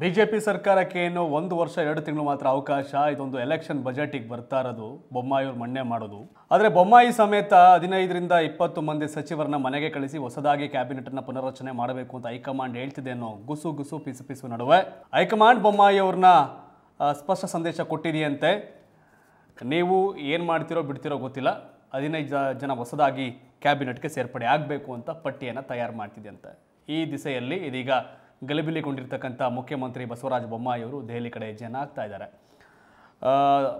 BJP ಸರ್ಕಾರಕ್ಕೆ ಏನು ಒಂದು ವರ್ಷ ಎರಡು ತಿಂಗಳು ಮಾತ್ರ ಅವಕಾಶ ಇದೊಂದು ಎಲೆಕ್ಷನ್ ಬಜೆಟಿಗೆ ಬರ್ತಾ ಇರೋದು ಬೊಮ್ಮಾಯಿಯವ್ರ ಮಣ್ಣೆ ಮಾಡೋದು ಆದರೆ ಬೊಮ್ಮಾಯಿ ಸಮೇತ ಹದಿನೈದರಿಂದ ಇಪ್ಪತ್ತು ಮಂದಿ ಸಚಿವರನ್ನ ಮನೆಗೆ ಕಳಿಸಿ ಹೊಸದಾಗಿ ಕ್ಯಾಬಿನೆಟ್ನ ಪುನರ್ರಚನೆ ಮಾಡಬೇಕು ಅಂತ ಹೈಕಮಾಂಡ್ ಹೇಳ್ತಿದೆ ಅನ್ನೋ ಗುಸು ಗುಸು ಪಿಸು ಪಿಸು ನಡುವೆ ಹೈಕಮಾಂಡ್ ಬೊಮ್ಮಾಯಿ ಅವ್ರನ್ನ ಸ್ಪಷ್ಟ ಸಂದೇಶ ಕೊಟ್ಟಿದೆಯಂತೆ ನೀವು ಏನು ಮಾಡ್ತಿರೋ ಬಿಡ್ತಿರೋ ಗೊತ್ತಿಲ್ಲ ಹದಿನೈದು ಜನ ಹೊಸದಾಗಿ ಕ್ಯಾಬಿನೆಟ್ಗೆ ಸೇರ್ಪಡೆ ಆಗಬೇಕು ಅಂತ ಪಟ್ಟಿಯನ್ನು ತಯಾರು ಮಾಡ್ತಿದೆಯಂತೆ ಈ ದಿಸೆಯಲ್ಲಿ ಇದೀಗ ಗಲಿಬಿಲಿಗೊಂಡಿರ್ತಕ್ಕಂಥ ಮುಖ್ಯಮಂತ್ರಿ ಬಸವರಾಜ ಬೊಮ್ಮಾಯಿ ಅವರು ದೆಹಲಿ ಕಡೆ ಹೆಜ್ಜೆಯನ್ನು ಹಾಕ್ತಾ ಇದ್ದಾರೆ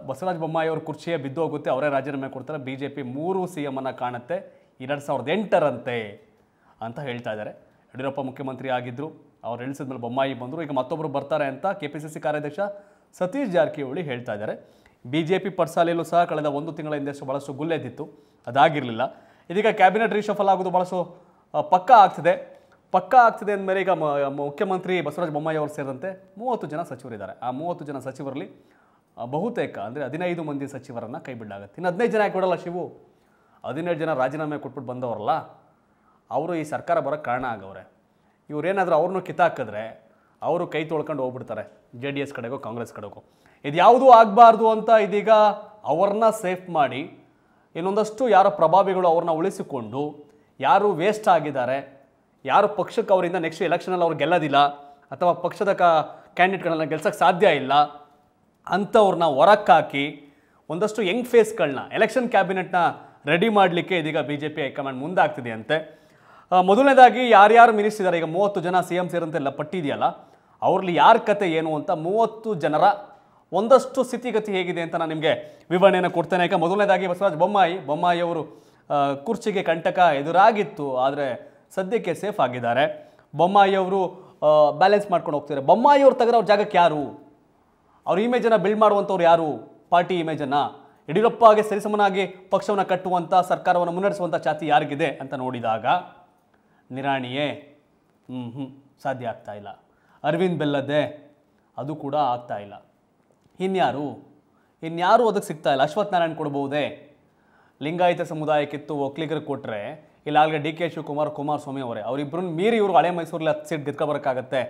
ಬಸವರಾಜ ಬೊಮ್ಮಾಯಿ ಅವ್ರ ಬಿದ್ದು ಬಿದ್ದೋಗುತ್ತೆ ಅವರೇ ರಾಜೀನಾಮೆ ಕೊಡ್ತಾರೆ ಬಿ ಜೆ ಪಿ ಮೂರು ಸಿ ಎಮನ್ನು ಕಾಣುತ್ತೆ ಎರಡು ಸಾವಿರದ ಎಂಟರಂತೆ ಅಂತ ಹೇಳ್ತಾ ಇದ್ದಾರೆ ಯಡಿಯೂರಪ್ಪ ಮುಖ್ಯಮಂತ್ರಿ ಆಗಿದ್ದರು ಅವ್ರು ಎಣಿಸಿದ ಮೇಲೆ ಬೊಮ್ಮಾಯಿ ಬಂದರು ಈಗ ಮತ್ತೊಬ್ಬರು ಬರ್ತಾರೆ ಅಂತ ಕೆ ಪಿ ಸಿ ಸಿ ಕಾರ್ಯಾಧ್ಯಕ್ಷ ಸತೀಶ್ ಜಾರಕಿಹೊಳಿ ಹೇಳ್ತಾ ಇದ್ದಾರೆ ಬಿ ಜೆ ಪಿ ಪರ್ಸಾಲೆಯಲ್ಲೂ ಸಹ ಕಳೆದ ಒಂದು ತಿಂಗಳ ಹಿಂದೆಷ್ಟು ಭಾಳಷ್ಟು ಗುಲ್ಲೆದ್ದಿತ್ತು ಅದಾಗಿರಲಿಲ್ಲ ಇದೀಗ ಕ್ಯಾಬಿನೆಟ್ ರೀಶಫಲ್ ಆಗೋದು ಭಾಳಷ್ಟು ಪಕ್ಕಾ ಆಗ್ತಿದೆ ಪಕ್ಕಾ ಆಗ್ತಿದೆ ಅಂದಮೇಲೆ ಈಗ ಮುಖ್ಯಮಂತ್ರಿ ಬಸವರಾಜ ಬೊಮ್ಮಾಯಿ ಅವರು ಸೇರಿದಂತೆ ಮೂವತ್ತು ಜನ ಸಚಿವರಿದ್ದಾರೆ ಆ ಮೂವತ್ತು ಜನ ಸಚಿವರಲ್ಲಿ ಬಹುತೇಕ ಅಂದರೆ ಹದಿನೈದು ಮಂದಿ ಸಚಿವರನ್ನು ಕೈ ಬಿಡಲಾಗುತ್ತೆ ಇನ್ನು ಹದಿನೈದು ಜನ ಯಾಕೆ ಬಿಡಲ್ಲ ಶಿವು ಹದಿನೈದು ಜನ ರಾಜೀನಾಮೆ ಕೊಟ್ಬಿಟ್ಟು ಬಂದವರಲ್ಲ ಅವರು ಈ ಸರ್ಕಾರ ಬರೋಕ್ಕೆ ಕಾರಣ ಆಗವ್ರೆ ಇವರೇನಾದರೂ ಅವ್ರನ್ನೂ ಕಿತ್ತಾಕಿದ್ರೆ ಅವರು ಕೈ ತೊಳ್ಕೊಂಡು ಹೋಗ್ಬಿಡ್ತಾರೆ ಜೆ ಡಿ ಎಸ್ ಕಡೆಗೋ ಕಾಂಗ್ರೆಸ್ ಕಡೆಗೋ ಇದು ಯಾವುದೂ ಆಗಬಾರ್ದು ಅಂತ ಇದೀಗ ಅವ್ರನ್ನ ಸೇಫ್ ಮಾಡಿ ಇನ್ನೊಂದಷ್ಟು ಯಾರ ಪ್ರಭಾವಿಗಳು ಅವ್ರನ್ನ ಉಳಿಸಿಕೊಂಡು ಯಾರು ವೇಸ್ಟ್ ಆಗಿದ್ದಾರೆ ಯಾರು ಪಕ್ಷಕ್ಕೆ ಅವರಿಂದ ನೆಕ್ಸ್ಟ್ ಎಲೆಕ್ಷನಲ್ಲಿ ಅವ್ರು ಗೆಲ್ಲೋದಿಲ್ಲ ಅಥವಾ ಪಕ್ಷದ ಕ ಕ್ಯಾಂಡಿಡೇಟ್ಗಳನ್ನ ಗೆಲ್ಸೋಕ್ಕೆ ಸಾಧ್ಯ ಇಲ್ಲ ಅಂಥವ್ರನ್ನ ಹೊರಕ್ಕಾಕಿ ಒಂದಷ್ಟು ಯಂಗ್ ಫೇಸ್ಗಳನ್ನ ಎಲೆಕ್ಷನ್ ಕ್ಯಾಬಿನೆಟ್ನ ರೆಡಿ ಮಾಡಲಿಕ್ಕೆ ಇದೀಗ ಬಿ ಜೆ ಪಿ ಹೈಕಮಾಂಡ್ ಮುಂದಾಗ್ತಿದೆ ಅಂತೆ ಮೊದಲನೇದಾಗಿ ಯಾರ್ಯಾರು ಮಿನಿಸ್ಟರ್ ಇದ್ದಾರೆ ಈಗ ಮೂವತ್ತು ಜನ ಸಿ ಎಂ ಸೇರಂತೆಲ್ಲ ಪಟ್ಟಿದೆಯಲ್ಲ ಅವ್ರಲ್ಲಿ ಯಾರ ಕತೆ ಏನು ಅಂತ ಮೂವತ್ತು ಜನರ ಒಂದಷ್ಟು ಸ್ಥಿತಿಗತಿ ಹೇಗಿದೆ ಅಂತ ನಾನು ನಿಮಗೆ ವಿವರಣೆಯನ್ನು ಕೊಡ್ತೇನೆ ಯಾಕೆ ಮೊದಲನೇದಾಗಿ ಬಸವರಾಜ್ ಬೊಮ್ಮಾಯಿ ಬೊಮ್ಮಾಯಿ ಅವರು ಕುರ್ಚಿಗೆ ಕಂಟಕ ಎದುರಾಗಿತ್ತು ಆದರೆ ಸದ್ಯಕ್ಕೆ ಸೇಫ್ ಆಗಿದ್ದಾರೆ ಬೊಮ್ಮಾಯಿ ಅವರು ಬ್ಯಾಲೆನ್ಸ್ ಮಾಡ್ಕೊಂಡು ಹೋಗ್ತಿದ್ದಾರೆ ಬೊಮ್ಮಾಯಿ ಅವ್ರು ತೆಗೆದ್ರೆ ಅವ್ರ ಜಾಗಕ್ಕೆ ಯಾರು ಅವ್ರ ಇಮೇಜನ್ನು ಬಿಲ್ಡ್ ಮಾಡುವಂಥವ್ರು ಯಾರು ಪಾರ್ಟಿ ಇಮೇಜನ್ನು ಯಡಿಯೂರಪ್ಪಗೆ ಸರಿಸಮನಾಗಿ ಪಕ್ಷವನ್ನು ಕಟ್ಟುವಂಥ ಸರ್ಕಾರವನ್ನು ಮುನ್ನಡೆಸುವಂಥ ಚಾತಿ ಯಾರಿಗಿದೆ ಅಂತ ನೋಡಿದಾಗ ನಿರಾಣಿಯೇ ಹ್ಞೂ ಹ್ಞೂ ಸಾಧ್ಯ ಆಗ್ತಾ ಇಲ್ಲ ಅರವಿಂದ್ ಬೆಲ್ಲದೆ ಅದು ಕೂಡ ಆಗ್ತಾ ಇಲ್ಲ ಇನ್ಯಾರು ಇನ್ಯಾರೂ ಅದಕ್ಕೆ ಸಿಗ್ತಾ ಇಲ್ಲ ನಾರಾಯಣ್ ಕೊಡ್ಬೋದೇ ಲಿಂಗಾಯತ ಸಮುದಾಯಕ್ಕಿತ್ತು ಒಕ್ಕಲಿಗರು ಕೊಟ್ಟರೆ ಇಲ್ಲ ಡಿ ಕೆ ಶಿವಕುಮಾರ್ ಕುಮಾರಸ್ವಾಮಿ ಅವರೇ ಅವರಿಬ್ಬರು ಮೀರಿ ಇವರು ಹಳೆ ಮೈಸೂರಲ್ಲಿ ಹತ್ತು ಸೀಟ್ ಗೆದ್ಕೊಬರೋಕ್ಕಾಗತ್ತೆ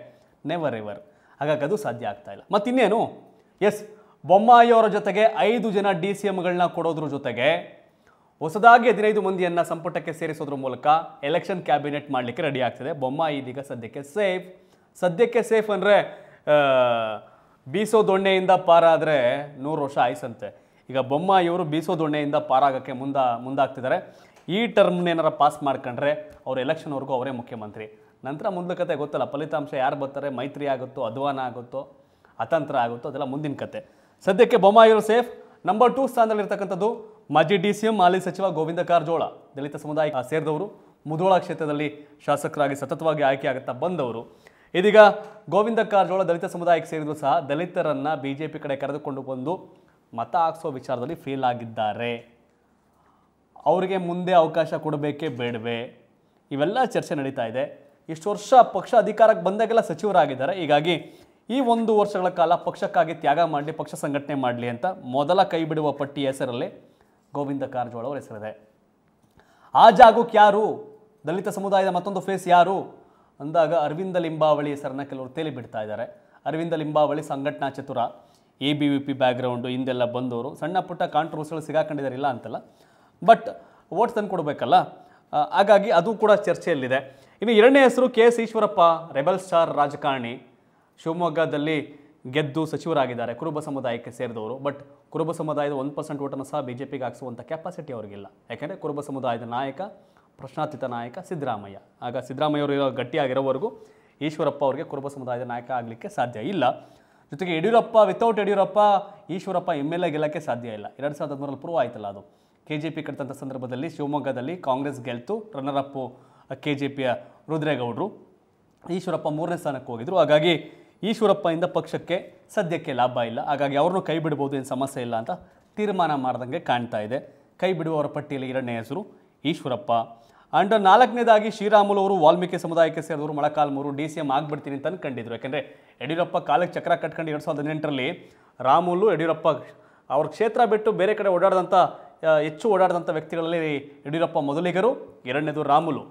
ನೆವರ್ ಎವರ್ ಹಾಗಾಗಿ ಅದು ಸಾಧ್ಯ ಆಗ್ತಾ ಇಲ್ಲ ಇನ್ನೇನು ಎಸ್ ಬೊಮ್ಮಾಯಿ ಅವರ ಜೊತೆಗೆ ಐದು ಜನ ಡಿ ಸಿ ಎಮ್ಗಳನ್ನ ಕೊಡೋದ್ರ ಜೊತೆಗೆ ಹೊಸದಾಗಿ ಹದಿನೈದು ಮಂದಿಯನ್ನು ಸಂಪುಟಕ್ಕೆ ಸೇರಿಸೋದ್ರ ಮೂಲಕ ಎಲೆಕ್ಷನ್ ಕ್ಯಾಬಿನೆಟ್ ಮಾಡಲಿಕ್ಕೆ ರೆಡಿ ಆಗ್ತದೆ ಬೊಮ್ಮಾಯಿ ಇದೀಗ ಸದ್ಯಕ್ಕೆ ಸೇಫ್ ಸದ್ಯಕ್ಕೆ ಸೇಫ್ ಅಂದರೆ ಬೀಸೋ ದೊಣ್ಣೆಯಿಂದ ಪಾರಾದರೆ ನೂರು ವರ್ಷ ಆಯ್ಸಂತೆ ಈಗ ಬೊಮ್ಮಾಯಿಯವರು ಬೀಸೋ ದೊಣ್ಣೆಯಿಂದ ಪಾರಾಗೋಕ್ಕೆ ಮುಂದ ಮುಂದಾಗ್ತಿದ್ದಾರೆ ಈ ಟರ್ಮ್ನ ಏನಾರ ಪಾಸ್ ಮಾಡ್ಕೊಂಡ್ರೆ ಅವ್ರು ಎಲೆಕ್ಷನ್ವರೆಗೂ ಅವರೇ ಮುಖ್ಯಮಂತ್ರಿ ನಂತರ ಮುಂದಿನ ಕತೆ ಗೊತ್ತಲ್ಲ ಫಲಿತಾಂಶ ಯಾರು ಬರ್ತಾರೆ ಮೈತ್ರಿ ಆಗುತ್ತೋ ಅಧ್ವಾನ ಆಗುತ್ತೋ ಅತಂತ್ರ ಆಗುತ್ತೋ ಅದೆಲ್ಲ ಮುಂದಿನ ಕತೆ ಸದ್ಯಕ್ಕೆ ಬೊಮ್ಮಾಯಿರು ಸೇಫ್ ನಂಬರ್ ಟೂ ಸ್ಥಾನದಲ್ಲಿರ್ತಕ್ಕಂಥದ್ದು ಮಾಜಿ ಡಿ ಸಿ ಎಂ ಮಾಲಿ ಸಚಿವ ಗೋವಿಂದ ಕಾರಜೋಳ ದಲಿತ ಸಮುದಾಯ ಸೇರಿದವರು ಮುಧೋಳ ಕ್ಷೇತ್ರದಲ್ಲಿ ಶಾಸಕರಾಗಿ ಸತತವಾಗಿ ಆಯ್ಕೆಯಾಗುತ್ತಾ ಬಂದವರು ಇದೀಗ ಗೋವಿಂದ ಕಾರಜೋಳ ದಲಿತ ಸಮುದಾಯಕ್ಕೆ ಸೇರಿದ್ರು ಸಹ ದಲಿತರನ್ನು ಬಿ ಜೆ ಪಿ ಕಡೆ ಕರೆದುಕೊಂಡು ಬಂದು ಮತ ಹಾಕ್ಸೋ ವಿಚಾರದಲ್ಲಿ ಫೇಲ್ ಆಗಿದ್ದಾರೆ ಅವರಿಗೆ ಮುಂದೆ ಅವಕಾಶ ಕೊಡಬೇಕೇ ಬೇಡವೆ ಇವೆಲ್ಲ ಚರ್ಚೆ ನಡೀತಾ ಇದೆ ಇಷ್ಟು ವರ್ಷ ಪಕ್ಷ ಅಧಿಕಾರಕ್ಕೆ ಬಂದಾಗೆಲ್ಲ ಸಚಿವರಾಗಿದ್ದಾರೆ ಹೀಗಾಗಿ ಈ ಒಂದು ವರ್ಷಗಳ ಕಾಲ ಪಕ್ಷಕ್ಕಾಗಿ ತ್ಯಾಗ ಮಾಡಲಿ ಪಕ್ಷ ಸಂಘಟನೆ ಮಾಡಲಿ ಅಂತ ಮೊದಲ ಕೈ ಬಿಡುವ ಪಟ್ಟಿ ಹೆಸರಲ್ಲಿ ಗೋವಿಂದ ಕಾರಜೋಳ ಅವರ ಹೆಸರಿದೆ ಆ ಜಾಗಕ್ಕೆ ಯಾರು ದಲಿತ ಸಮುದಾಯದ ಮತ್ತೊಂದು ಫೇಸ್ ಯಾರು ಅಂದಾಗ ಅರವಿಂದ ಲಿಂಬಾವಳಿ ಹೆಸರನ್ನ ಕೆಲವರು ತೇಲಿ ಬಿಡ್ತಾ ಇದ್ದಾರೆ ಅರವಿಂದ ಲಿಂಬಾವಳಿ ಸಂಘಟನಾ ಚತುರ A B V P background ಹಿಂದೆಲ್ಲ ಬಂದವರು ಸಣ್ಣ ಪುಟ್ಟ ಕಾಂಟ್ರವರ್ಸಿಗಳು ಸಿಗಾಕೊಂಡಿದ್ದಾರೆ ಇಲ್ಲ ಅಂತಲ್ಲ ಬಟ್ ವೋಟ್ಸ್ ತಂದು ಕೊಡಬೇಕಲ್ಲ ಹಾಗಾಗಿ ಅದು ಕೂಡ ಚರ್ಚೆಯಲ್ಲಿದೆ ಇನ್ನು ಎರಡನೇ ಹೆಸರು K S Eshwarappa rebel star ರಾಜಕಾರಣಿ ಶಿವಮೊಗ್ಗದಲ್ಲಿ ಗೆದ್ದು ಸಚಿವರಾಗಿದ್ದಾರೆ ಕುರುಬ ಸಮುದಾಯಕ್ಕೆ ಸೇರಿದವರು ಬಟ್ ಕುರುಬ ಸಮುದಾಯದ ಒಂದು ಪರ್ಸೆಂಟ್ ಓಟನ್ನು ಸಹ ಬಿ ಜೆ ಪಿಗೆ ಹಾಕಿಸುವಂಥ ಕೆಪಾಸಿಟಿ ಅವರಿಗಿಲ್ಲ ಯಾಕೆಂದರೆ ಕುರುಬ ಸಮುದಾಯದ ನಾಯಕ ಪ್ರಶ್ನಾತೀತ ನಾಯಕ ಸಿದ್ದರಾಮಯ್ಯ ಆಗ ಸಿದ್ದರಾಮಯ್ಯ ಅವರು ಗಟ್ಟಿಯಾಗಿರೋವರೆಗೂ ಈಶ್ವರಪ್ಪ ಅವರಿಗೆ ಕುರುಬ ಸಮುದಾಯದ ನಾಯಕ ಆಗಲಿಕ್ಕೆ ಸಾಧ್ಯ ಇಲ್ಲ ಜೊತೆಗೆ Yediyurappa without Yediyurappa Eshwarappa M L A ಗೆಲ್ಲಕ್ಕೆ ಸಾಧ್ಯ ಇಲ್ಲ ಎರಡು ಸಾವಿರದ ಹದಿಮೂರಲ್ಲಿ ಪ್ರೂವ್ ಆಯ್ತಲ್ಲ ಅದು ಕೆ ಜೆ ಪಿ ಕಟ್ಟಿದಂಥ ಸಂದರ್ಭದಲ್ಲಿ ಶಿವಮೊಗ್ಗದಲ್ಲಿ ಕಾಂಗ್ರೆಸ್ ಗೆಲ್ತು ರನ್ನರ್ ಅಪ್ಪು ಕೆ ಜೆ ಪಿಯ ರುದ್ರೇಗೌಡರು ಈಶ್ವರಪ್ಪ ಮೂರನೇ ಸ್ಥಾನಕ್ಕೆ ಹೋಗಿದ್ರು ಹಾಗಾಗಿ ಇಂದ ಪಕ್ಷಕ್ಕೆ ಸದ್ಯಕ್ಕೆ ಲಾಭ ಇಲ್ಲ ಹಾಗಾಗಿ ಅವ್ರನ್ನೂ ಕೈ ಬಿಡ್ಬೋದು ಏನು ಸಮಸ್ಯೆ ಇಲ್ಲ ಅಂತ ತೀರ್ಮಾನ ಮಾಡ್ದಂಗೆ ಕಾಣ್ತಾ ಇದೆ ಕೈ ಬಿಡುವವರ ಪಟ್ಟಿಯಲ್ಲಿ ಎರಡನೇ ಹೆಸರು ಈಶ್ವರಪ್ಪ ಆ್ಯಂಡ್ ನಾಲ್ಕನೇದಾಗಿ ಶ್ರೀರಾಮುಲು ಅವರು ವಾಲ್ಮೀಕಿ ಸಮುದಾಯಕ್ಕೆ ಸೇರಿದವರು ಮೊಳಕಾಲ್ಮೂರು ಡಿ ಸಿ ಎಂ ಆಗ್ಬಿಡ್ತೀನಿ ಅಂತ ಅಂದ್ಕೊಂಡಿದ್ರು ಯಾಕೆಂದರೆ ಯಡಿಯೂರಪ್ಪ ಕಾಲಕ್ಕೆ ಚಕ್ರ ಕಟ್ಕೊಂಡು ಎರಡು ಸಾವಿರದ ಹದಿನೆಂಟರಲ್ಲಿ ರಾಮುಲು ಯಡಿಯೂರಪ್ಪ ಅವ್ರ ಕ್ಷೇತ್ರ ಬಿಟ್ಟು ಬೇರೆ ಕಡೆ ಓಡಾಡಿದಂಥ ಹೆಚ್ಚು ಓಡಾಡಿದಂಥ ವ್ಯಕ್ತಿಗಳಲ್ಲಿ ಯಡಿಯೂರಪ್ಪ ಮೊದಲಿಗರು ಎರಡನೇದು Ramulu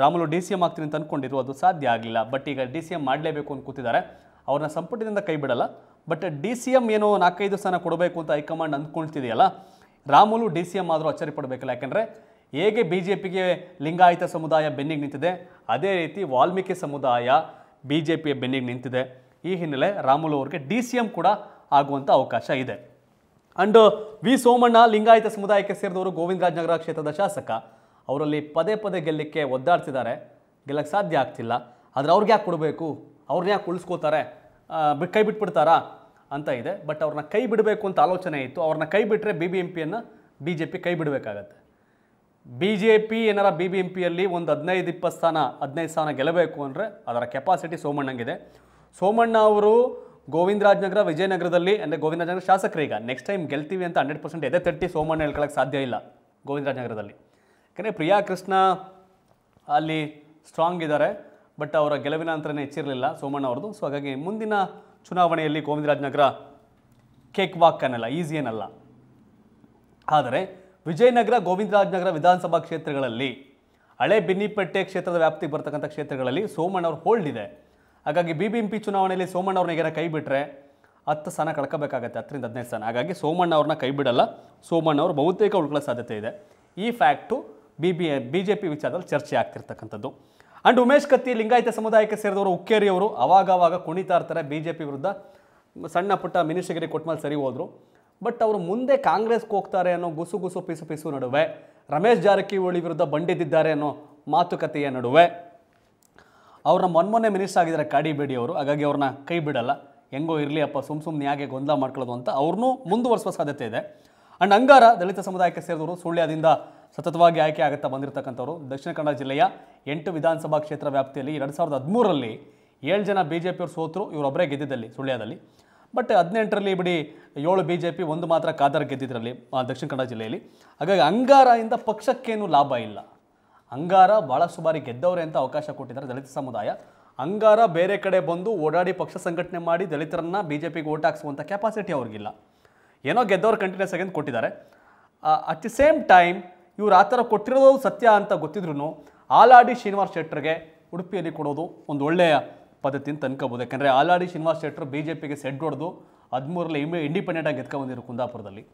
Ramulu D C M ಆಗ್ತೀನಿ ಅಂತ ಅಂದ್ಕೊಂಡಿದ್ರು ಅದು ಸಾಧ್ಯ ಆಗಲಿಲ್ಲ ಬಟ್ ಈಗ ಡಿ ಸಿ ಎಂ ಮಾಡಲೇಬೇಕು ಅಂತ ಕೂತಿದ್ದಾರೆ ಅವ್ರನ್ನ ಸಂಪುಟದಿಂದ ಕೈ ಬಿಡಲ್ಲ ಬಟ್ ಡಿ ಸಿ ಎಂ ಏನು ನಾಲ್ಕೈದು ಸ್ಥಾನ ಕೊಡಬೇಕು ಅಂತ ಹೈಕಮಾಂಡ್ ಅಂದ್ಕೊಳ್ತಿದೆಯಲ್ಲ ರಾಮುಲು ಡಿ ಸಿ ಎಂ ಆದರೂ ಅಚ್ಚರಿ ಪಡಬೇಕಲ್ಲ ಯಾಕೆಂದರೆ ಹೇಗೆ ಬಿ ಜೆ ಪಿಗೆ ಲಿಂಗಾಯತ ಸಮುದಾಯ ಬೆನ್ನಿಗೆ ನಿಂತಿದೆ ಅದೇ ರೀತಿ ವಾಲ್ಮೀಕಿ ಸಮುದಾಯ ಬಿ ಜೆ ಪಿಯ ಬೆನ್ನಿಗೆ ನಿಂತಿದೆ ಈ ಹಿನ್ನೆಲೆ ರಾಮುಲು ಅವ್ರಿಗೆ ಡಿ ಸಿ ಎಂ ಕೂಡ ಆಗುವಂಥ ಅವಕಾಶ ಇದೆ ಅಂಡ್ ವಿ ಸೋಮಣ್ಣ ಲಿಂಗಾಯತ ಸಮುದಾಯಕ್ಕೆ ಸೇರಿದವರು ಗೋವಿಂದರಾಜನಗರ ಕ್ಷೇತ್ರದ ಶಾಸಕ ಅವರಲ್ಲಿ ಪದೇ ಪದೇ ಗೆಲ್ಲಕ್ಕೆ ಒದ್ದಾಡ್ತಿದ್ದಾರೆ ಗೆಲ್ಲಕ್ಕೆ ಸಾಧ್ಯ ಆಗ್ತಿಲ್ಲ ಆದರೆ ಅವ್ರಿಗೆ ಯಾಕೆ ಕೊಡಬೇಕು ಅವ್ರನ್ನ ಯಾಕೆ ಉಳಿಸ್ಕೋತಾರೆ ಕೈ ಬಿಟ್ಬಿಡ್ತಾರಾ ಅಂತ ಇದೆ ಬಟ್ ಅವ್ರನ್ನ ಕೈ ಬಿಡಬೇಕು ಅಂತ ಆಲೋಚನೆ ಇತ್ತು ಅವ್ರನ್ನ ಕೈ ಬಿಟ್ಟರೆ ಬಿ ಬಿ ಎಂ ಪಿಯನ್ನು ಬಿ ಜೆ ಪಿ ಕೈ ಬಿಡಬೇಕಾಗತ್ತೆ ಬಿ ಜೆ ಪಿ ಏನಾರ ಬಿ ಬಿ ಎಂ ಪಿಯಲ್ಲಿ ಒಂದು ಹದಿನೈದು ಇಪ್ಪತ್ತು ಸ್ಥಾನ ಹದಿನೈದು ಸ್ಥಾನ ಗೆಲ್ಲಬೇಕು ಅಂದರೆ ಅದರ ಕೆಪಾಸಿಟಿ ಸೋಮಣ್ಣಂಗಿದೆ ಸೋಮಣ್ಣ ಅವರು ಗೋವಿಂದರಾಜನಗರ ವಿಜಯನಗರದಲ್ಲಿ ಅಂದರೆ ಗೋವಿಂದರಾಜನಗರ ಶಾಸಕರೀಗ ನೆಕ್ಸ್ಟ್ ಟೈಮ್ ಗೆಲ್ತೀವಿ ಅಂತ ಹಂಡ್ರೆಡ್ ಪರ್ಸೆಂಟ್ ಎದೆ ತಟ್ಟಿ ಸೋಮಣ್ಣ ಹೇಳ್ಕೊಳಕ್ಕೆ ಸಾಧ್ಯ ಇಲ್ಲ ಗೋವಿಂದರಾಜನಗರದಲ್ಲಿ ಯಾಕಂದರೆ ಪ್ರಿಯಾ ಕೃಷ್ಣ ಅಲ್ಲಿ ಸ್ಟ್ರಾಂಗ್ ಇದ್ದಾರೆ ಬಟ್ ಅವರ ಗೆಲುವಿನ ಅಂತರನೇ ಹೆಚ್ಚಿರಲಿಲ್ಲ ಸೋಮಣ್ಣ ಅವ್ರದ್ದು ಸೊ ಹಾಗಾಗಿ ಮುಂದಿನ ಚುನಾವಣೆಯಲ್ಲಿ ಗೋವಿಂದರಾಜನಗರ ಕೇಕ್ ವಾಕ್ ಅನ್ನಲ್ಲ ಈಸಿ ಏನಲ್ಲ ಆದರೆ ವಿಜಯನಗರ ಗೋವಿಂದರಾಜನಗರ ವಿಧಾನಸಭಾ ಕ್ಷೇತ್ರಗಳಲ್ಲಿ ಹಳೆ ಬಿನ್ನಿಪೇಟೆ ಕ್ಷೇತ್ರದ ವ್ಯಾಪ್ತಿಗೆ ಬರ್ತಕ್ಕಂಥ ಕ್ಷೇತ್ರಗಳಲ್ಲಿ ಸೋಮಣ್ಣ ಅವ್ರ ಹೋಲ್ಡ್ ಇದೆ ಹಾಗಾಗಿ ಬಿ ಬಿ ಎಂ ಪಿ ಚುನಾವಣೆಯಲ್ಲಿ ಸೋಮಣ್ಣ ಅವ್ರನ್ನ ಏನಾರ ಕೈ ಬಿಟ್ಟರೆ ಹತ್ತು ಸ್ಥಾನ ಕಳ್ಕೋಬೇಕಾಗತ್ತೆ ಹತ್ತರಿಂದ ಹದಿನೈದು ಸ್ಥಾನ ಹಾಗಾಗಿ ಸೋಮಣ್ಣ ಅವ್ರನ್ನ ಕೈ ಬಿಡಲ್ಲ ಸೋಮಣ್ಣ ಅವರು ಬಹುತೇಕ ಉಳ್ಕೊಳ್ಳೋ ಸಾಧ್ಯತೆ ಇದೆ ಈ fact B B B J P ವಿಚಾರದಲ್ಲಿ ಚರ್ಚೆ ಆಗ್ತಿರ್ತಕ್ಕಂಥದ್ದು ಆ್ಯಂಡ್ ಉಮೇಶ್ ಕತ್ತಿ ಲಿಂಗಾಯತ ಸಮುದಾಯಕ್ಕೆ ಸೇರಿದವರು ಉಕ್ಕೇರಿಯವರು ಅವರು ಅವಾಗವಾಗ ಕುಣಿತಾ ಇರ್ತಾರೆ ಬಿ ಜೆ ಪಿ ವಿರುದ್ಧ ಸಣ್ಣ ಪುಟ್ಟ ಕೊಟ್ಟ ಕೊಟ್ಟಮೇಲೆ ಸರಿ ಹೋದರು ಬಟ್ ಅವರು ಮುಂದೆ ಕಾಂಗ್ರೆಸ್ಗೆ ಹೋಗ್ತಾರೆ ಅನ್ನೋ ಗುಸು ಗುಸು ಪಿಸು ಪಿಸು ನಡುವೆ ರಮೇಶ್ ಜಾರಕಿಹೊಳಿ ವಿರುದ್ಧ ಬಂಡಿದ್ದಿದ್ದಾರೆ ಅನ್ನೋ ಮಾತುಕತೆಯ ನಡುವೆ ಅವ್ರನ್ನ ಮೊನ್ಮೊನ್ನೆ ಮಿನಿಸ್ಟರ್ ಆಗಿದ್ದಾರೆ ಕಾಡಿ ಬೇಡಿ ಅವರು ಹಾಗಾಗಿ ಅವ್ರನ್ನ ಕೈ ಬಿಡಲ್ಲ ಹೆಂಗೋ ಇರಲಿ ಅಪ್ಪ ಸುಮ್ ಸುಮ್ಮನೆ ಯಾಕೆ ಗೊಂದಲ ಮಾಡ್ಕೊಳ್ಳೋದು ಅಂತ ಅವ್ರನ್ನೂ ಮುಂದುವರಿಸುವ ಸಾಧ್ಯತೆ ಇದೆ ಆ್ಯಂಡ್ ಅಂಗಾರ ದಲಿತ ಸಮುದಾಯಕ್ಕೆ ಸೇರಿದವರು ಸುಳ್ಯದಿಂದ ಸತತವಾಗಿ ಆಯ್ಕೆ ಆಗುತ್ತಾ ಬಂದಿರತಕ್ಕಂಥವ್ರು ದಕ್ಷಿಣ ಕನ್ನಡ ಜಿಲ್ಲೆಯ ಎಂಟು ವಿಧಾನಸಭಾ ಕ್ಷೇತ್ರ ವ್ಯಾಪ್ತಿಯಲ್ಲಿ ಎರಡು ಸಾವಿರದ ಹದಿಮೂರರಲ್ಲಿ ಏಳು ಜನ ಬಿ ಜೆ ಪಿಯವರು ಸೋತರು ಇವರೊಬ್ಬರೇ ಗೆದ್ದಿದ್ದಲ್ಲಿ ಸುಳ್ಯದಲ್ಲಿ ಬಟ್ ಹದಿನೆಂಟರಲ್ಲಿ ಬಿಡಿ ಏಳು ಬಿ ಜೆ ಪಿ ಒಂದು ಮಾತ್ರ ಕಾದರ್ ಗೆದ್ದಿದ್ರಲ್ಲಿ ದಕ್ಷಿಣ ಕನ್ನಡ ಜಿಲ್ಲೆಯಲ್ಲಿ ಹಾಗಾಗಿ ಅಂಗಾರದಿಂದ ಪಕ್ಷಕ್ಕೇನು ಲಾಭ ಇಲ್ಲ ಅಂಗಾರ ಬಹಳ ಸುಬಾರಿ ಗೆದ್ದವ್ರೆ ಅಂತ ಅವಕಾಶ ಕೊಟ್ಟಿದ್ದಾರೆ ದಲಿತ ಸಮುದಾಯ ಅಂಗಾರ ಬೇರೆ ಕಡೆ ಬಂದು ಓಡಾಡಿ ಪಕ್ಷ ಸಂಘಟನೆ ಮಾಡಿ ದಲಿತರನ್ನು ಬಿ ಜೆ ಪಿಗೆ ಓಟ್ ಹಾಕ್ಸುವಂಥ ಕೆಪಾಸಿಟಿ ಅವ್ರಿಗಿಲ್ಲ ಏನೋ ಗೆದ್ದವ್ರು ಕಂಟಿನ್ಯೂಸ್ ಆಗಿ ಕೊಟ್ಟಿದ್ದಾರೆ ಅಟ್ ದಿ ಸೇಮ್ ಟೈಮ್ ಇವ್ರು ಆ ಥರ ಕೊಟ್ಟಿರೋದು ಸತ್ಯ ಅಂತ ಗೊತ್ತಿದ್ರು ಆಲಾಡಿ ಶ್ರೀನಿವಾಸ್ ಶೆಟ್ಟರ್ಗೆ ಉಡುಪಿಯಲ್ಲಿ ಕೊಡೋದು ಒಂದು ಒಳ್ಳೆಯ ಪದ್ಧತಿ ಅಂತ ಅನ್ಕೋಬೋದು ಯಾಕಂದರೆ ಆಲಾಡಿ ಶ್ರೀನಿವಾಸ್ ಶೆಟ್ಟರು ಬಿ ಜೆ ಪಿಗೆ ಸೆಡ್ ಹೊಡೆದು ಹದಿಮೂರಲ್ಲಿ ಇಂಡಿಪೆಂಡೆಂಟ್ ಆಗಿ ಬಂದಿರು ಕುಂದಾಪುರದಲ್ಲಿ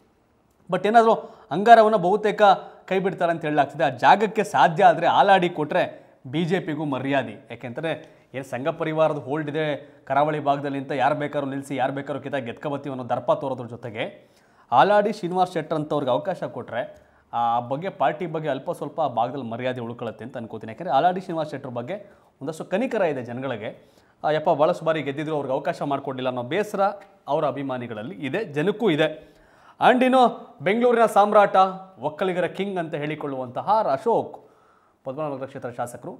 ಬಟ್ ಏನಾದರೂ ಅಂಗಾರವನ್ನು ಬಹುತೇಕ ಕೈ ಬಿಡ್ತಾರೆ ಅಂತ ಹೇಳಲಾಗ್ತಿದೆ ಆ ಜಾಗಕ್ಕೆ ಸಾಧ್ಯ ಆದರೆ ಆಲಾಡಿ ಕೊಟ್ಟರೆ ಬಿ ಜೆ ಪಿಗೂ ಮರ್ಯಾದೆ ಯಾಕೆಂದರೆ ಏನು ಸಂಘ ಪರಿವಾರದ ಹೋಲ್ಡ್ ಇದೆ ಕರಾವಳಿ ಭಾಗದಲ್ಲಿ ಅಂತ ಯಾರು ಬೇಕಾದ್ರೂ ನಿಲ್ಲಿಸಿ ಯಾರು ಬೇಕಾದ್ರೂ ಕಿತ್ತ ಗೆದ್ಕಬತ್ತಿ ಅನ್ನೋ ದರ್ಪ ತೋರೋದ್ರ ಜೊತೆಗೆ ಆಲಾಡಿ ಶ್ರೀನಿವಾಸ್ ಶೆಟ್ಟರ್ ಅಂತವ್ರಿಗೆ ಅವಕಾಶ ಕೊಟ್ಟರೆ ಆ ಬಗ್ಗೆ ಪಾರ್ಟಿ ಬಗ್ಗೆ ಅಲ್ಪ ಸ್ವಲ್ಪ ಆ ಭಾಗದಲ್ಲಿ ಮರ್ಯಾದೆ ಉಳ್ಕೊಳ್ಳುತ್ತೆ ಅಂತ ಅನ್ಕೋತೀನಿ ಯಾಕೆಂದರೆ ಆಲಾಡಿ ಶ್ರೀನಿವಾಸ್ ಶೆಟ್ಟರ್ ಬಗ್ಗೆ ಒಂದಷ್ಟು ಕನಿಕರ ಇದೆ ಜನಗಳಿಗೆ ಯಪ್ಪ ಭಾಳಷ್ಟು ಬಾರಿ ಗೆದ್ದಿದ್ರು ಅವ್ರಿಗೆ ಅವಕಾಶ ಮಾಡಿಕೊಡಲಿಲ್ಲ ಅನ್ನೋ ಬೇಸರ ಅವರ ಅಭಿಮಾನಿಗಳಲ್ಲಿ ಇದೆ ಜನಕ್ಕೂ ಇದೆ ಆ್ಯಂಡ್ ಇನ್ನು ಬೆಂಗಳೂರಿನ ಸಾಮ್ರಾಟ ಒಕ್ಕಲಿಗರ ಕಿಂಗ್ ಅಂತ ಹೇಳಿಕೊಳ್ಳುವಂತಹ ಅಶೋಕ್ ಪದ್ಮನಾಭನಗರ ಕ್ಷೇತ್ರ ಶಾಸಕರು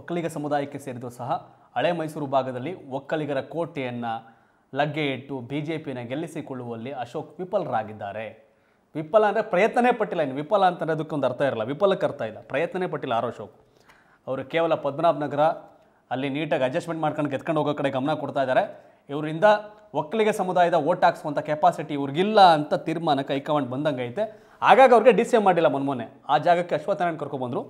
ಒಕ್ಕಲಿಗ ಸಮುದಾಯಕ್ಕೆ ಸೇರಿದ್ದು ಸಹ ಹಳೆ ಮೈಸೂರು ಭಾಗದಲ್ಲಿ ಒಕ್ಕಲಿಗರ ಕೋಟೆಯನ್ನು ಲಗ್ಗೆ ಇಟ್ಟು ಬಿ ಜೆ ಪಿನ ಗೆಲ್ಲಿಸಿಕೊಳ್ಳುವಲ್ಲಿ ಅಶೋಕ್ ವಿಫಲರಾಗಿದ್ದಾರೆ ವಿಫಲ ಅಂದರೆ ಪ್ರಯತ್ನನೇ ಪಟ್ಟಿಲ್ಲ ಇನ್ನು ವಿಫಲ ಅಂತ ಅದಕ್ಕೊಂದು ಅರ್ಥ ಇರಲ್ಲ ವಿಫಲಕ್ಕೆ ಅರ್ಥ ಇಲ್ಲ ಪ್ರಯತ್ನನೇ ಪಟ್ಟಿಲ್ಲ ಆರೋ ಅಶೋಕ್ ಅವರು ಕೇವಲ ಪದ್ಮನಾಭನಗರ ಅಲ್ಲಿ ನೀಟಾಗಿ ಅಡ್ಜಸ್ಟ್ಮೆಂಟ್ ಮಾಡ್ಕೊಂಡು ಗೆತ್ಕೊಂಡು ಹೋಗೋ ಕಡೆ ಗಮನ ಕೊಡ್ತಾ ಇದ್ದಾರೆ ಇವರಿಂದ ಒಕ್ಕಲಿಗೆ ಸಮುದಾಯದ ಓಟ್ ಹಾಕ್ಸುವಂಥ ಕೆಪಾಸಿಟಿ ಇವ್ರಿಗಿಲ್ಲ ಅಂತ ತೀರ್ಮಾನ ಕೈಕಮಾಂಡ್ ಬಂದಂಗೆ ಐತೆ ಹಾಗಾಗಿ ಅವ್ರಿಗೆ ಡಿ ಸಿ ಮಾಡಿಲ್ಲ ಮೊನ್ನೆ ಆ ಜಾಗಕ್ಕೆ ಅಶ್ವತ್ಥನಾರಾಯಣ ಕರ್ಕೊಬಂದರು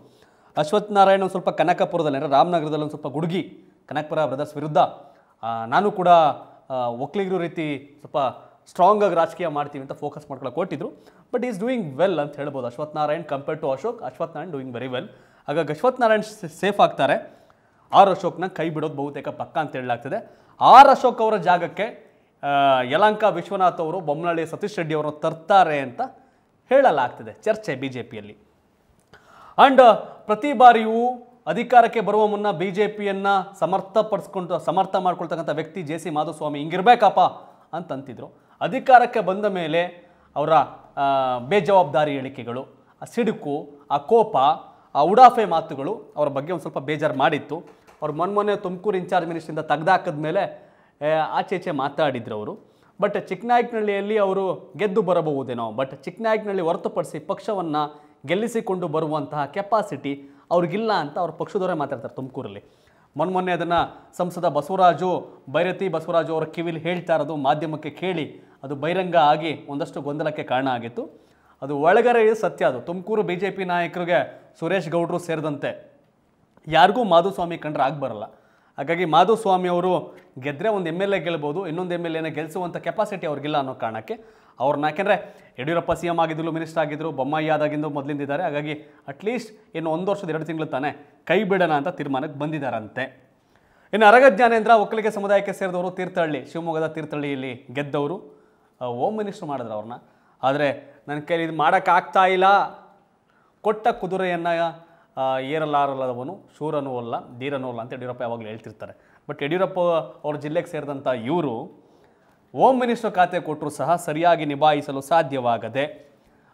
ಅಶ್ವತ್ಥನಾರಾಯಣ ಒಂದು ಸ್ವಲ್ಪ ಕನಕಪುರದಲ್ಲಿ ಅಂದರೆ ರಾಮನಗರದಲ್ಲಿ ಒಂದು ಸ್ವಲ್ಪ ಗುಡುಗಿ ಕನಕಪುರ ಬ್ರದರ್ಸ್ ವಿರುದ್ಧ ನಾನು ಕೂಡ ಒಕ್ಕಲಿಗರು ರೀತಿ ಸ್ವಲ್ಪ ಸ್ಟ್ರಾಂಗಾಗಿ ರಾಜಕೀಯ ಮಾಡ್ತೀವಿ ಅಂತ ಫೋಕಸ್ ಮಾಡ್ಕೊಳ್ಳೋಕೆ ಕೊಟ್ಟಿದ್ರು ಬಟ್ ಈಸ್ ಡೂಯಿಂಗ್ ವೆಲ್ ಅಂತ ಹೇಳ್ಬೋದು Ashwathnarayan compare to Ashok Ashwathnarayan doing very well ಹಾಗಾಗಿ ಅಶ್ವತ್ಥನಾರಾಯಣ್ ಸೇಫ್ ಆಗ್ತಾರೆ ಆರ್ ಅಶೋಕ್ನ ಕೈ ಬಿಡೋದು ಬಹುತೇಕ ಪಕ್ಕ ಅಂತ ಹೇಳಲಾಗ್ತದೆ ಆರ್ ಅಶೋಕ್ ಅವರ ಜಾಗಕ್ಕೆ ಯಲಾಂಕ ವಿಶ್ವನಾಥ್ ಅವರು ಬೊಮ್ಮನಹಳ್ಳಿ ಸತೀಶ್ ರೆಡ್ಡಿ ಅವರು ತರ್ತಾರೆ ಅಂತ ಹೇಳಲಾಗ್ತದೆ ಚರ್ಚೆ ಬಿ ಜೆ ಪಿಯಲ್ಲಿ ಆ್ಯಂಡ್ ಪ್ರತಿ ಬಾರಿಯೂ ಅಧಿಕಾರಕ್ಕೆ ಬರುವ ಮುನ್ನ ಬಿ ಜೆ ಪಿಯನ್ನು ಸಮರ್ಥಪಡಿಸ್ಕೊಂಡು ಸಮರ್ಥ ಮಾಡ್ಕೊಳ್ತಕ್ಕಂಥ ವ್ಯಕ್ತಿ ಜೆ ಸಿ ಮಾಧುಸ್ವಾಮಿ ಹಿಂಗಿರ್ಬೇಕಪ್ಪ ಅಂತಂತಿದ್ರು ಅಧಿಕಾರಕ್ಕೆ ಬಂದ ಮೇಲೆ ಅವರ ಬೇಜವಾಬ್ದಾರಿ ಹೇಳಿಕೆಗಳು ಆ ಸಿಡುಕು ಆ ಕೋಪ ಆ ಉಡಾಫೆ ಮಾತುಗಳು ಅವರ ಬಗ್ಗೆ ಒಂದು ಸ್ವಲ್ಪ ಬೇಜಾರು ಮಾಡಿತ್ತು ಅವ್ರು ಮೊನ್ನೆ ತುಮಕೂರು ಇನ್ಚಾರ್ಜ್ ಮಿನಿಸ್ಟ್ರಿಂದ ತೆಗ್ದಾಕಿದ ಮೇಲೆ ಆಚೆಚೆ ಮಾತಾಡಿದ್ರು ಅವರು ಬಟ್ ಚಿಕ್ಕನಾಯಕನಹಳ್ಳಿಯಲ್ಲಿ ಅವರು ಗೆದ್ದು ಬರಬಹುದೇನೋ ಬಟ್ ಚಿಕ್ಕನಾಯಕನಹಳ್ಳಿ ಹೊರತುಪಡಿಸಿ ಪಕ್ಷವನ್ನು ಗೆಲ್ಲಿಸಿಕೊಂಡು ಬರುವಂತಹ ಕೆಪಾಸಿಟಿ ಅವ್ರಿಗಿಲ್ಲ ಅಂತ ಅವ್ರ ಪಕ್ಷದವರೇ ಮಾತಾಡ್ತಾರೆ ತುಮಕೂರಲ್ಲಿ ಮೊನ್ನೆ ಅದನ್ನು ಸಂಸದ ಬಸವರಾಜು ಭೈರತಿ ಬಸವರಾಜು ಅವರ ಕಿವಿಲಿ ಹೇಳ್ತಾ ಇರೋದು ಮಾಧ್ಯಮಕ್ಕೆ ಕೇಳಿ ಅದು ಬಹಿರಂಗ ಆಗಿ ಒಂದಷ್ಟು ಗೊಂದಲಕ್ಕೆ ಕಾರಣ ಆಗಿತ್ತು ಅದು ಒಳಗರೆ ಸತ್ಯ ಅದು ತುಮಕೂರು ಬಿ ಜೆ ಪಿ ನಾಯಕರಿಗೆ ಸುರೇಶ್ ಗೌಡ್ರು ಸೇರಿದಂತೆ ಯಾರಿಗೂ ಮಾಧುಸ್ವಾಮಿ ಕಂಡ್ರೆ ಆಗ್ಬರಲ್ಲ ಹಾಗಾಗಿ ಮಾಧುಸ್ವಾಮಿ ಅವರು ಗೆದ್ದರೆ ಒಂದು ಎಮ್ ಎಲ್ ಎ ಗೆಲ್ಬೋದು ಇನ್ನೊಂದು ಎಮ್ ಎಲ್ ಎನ ಗೆಲ್ಲಿಸುವಂಥ ಕೆಪಾಸಿಟಿ ಅವ್ರಿಗಿಲ್ಲ ಅನ್ನೋ ಕಾರಣಕ್ಕೆ ಅವ್ರನ್ನ ಯಾಕೆಂದರೆ ಯಡಿಯೂರಪ್ಪ ಸಿ ಎಂ ಆಗಿದ್ರು ಮಿನಿಸ್ಟರ್ ಆಗಿದ್ದರು ಬೊಮ್ಮಾಯಿ ಆದಾಗಿಂದು ಮೊದಲಿಂದಿದ್ದಾರೆ ಹಾಗಾಗಿ ಅಟ್ಲೀಸ್ಟ್ ಇನ್ನು ಒಂದು ವರ್ಷದ ಎರಡು ತಿಂಗಳು ತಾನೇ ಕೈ ಬಿಡೋಣ ಅಂತ ತೀರ್ಮಾನಕ್ಕೆ ಬಂದಿದ್ದಾರಂತೆ ಇನ್ನು ಅರಗ ಜ್ಞಾನೇಂದ್ರ ಒಕ್ಕಲಿಗೆ ಸಮುದಾಯಕ್ಕೆ ಸೇರಿದವರು ತೀರ್ಥಹಳ್ಳಿ ಶಿವಮೊಗ್ಗದ ತೀರ್ಥಹಳ್ಳಿಯಲ್ಲಿ ಗೆದ್ದವರು ಓಮ್ ಮಿನಿಸ್ಟರ್ ಮಾಡಿದ್ರು ಅವ್ರನ್ನ ಆದರೆ ನನ್ನ ಕೈಲಿ ಇದು ಮಾಡೋಕ್ಕಾಗ್ತಾ ಇಲ್ಲ ಕೊಟ್ಟ ಕುದುರೆಯನ್ನು ಏರಲಾರಲ್ಲವನು ಶೂರನೂ ಅಲ್ಲ ಧೀರನೂ ಅಲ್ಲ ಅಂತ ಯಡಿಯೂರಪ್ಪ ಯಾವಾಗಲೂ ಹೇಳ್ತಿರ್ತಾರೆ ಬಟ್ ಯಡಿಯೂರಪ್ಪ ಅವ್ರ ಜಿಲ್ಲೆಗೆ ಸೇರಿದಂಥ ಇವರು ಹೋಮ್ ಮಿನಿಸ್ಟರ್ ಖಾತೆ ಕೊಟ್ಟರು ಸಹ ಸರಿಯಾಗಿ ನಿಭಾಯಿಸಲು ಸಾಧ್ಯವಾಗದೆ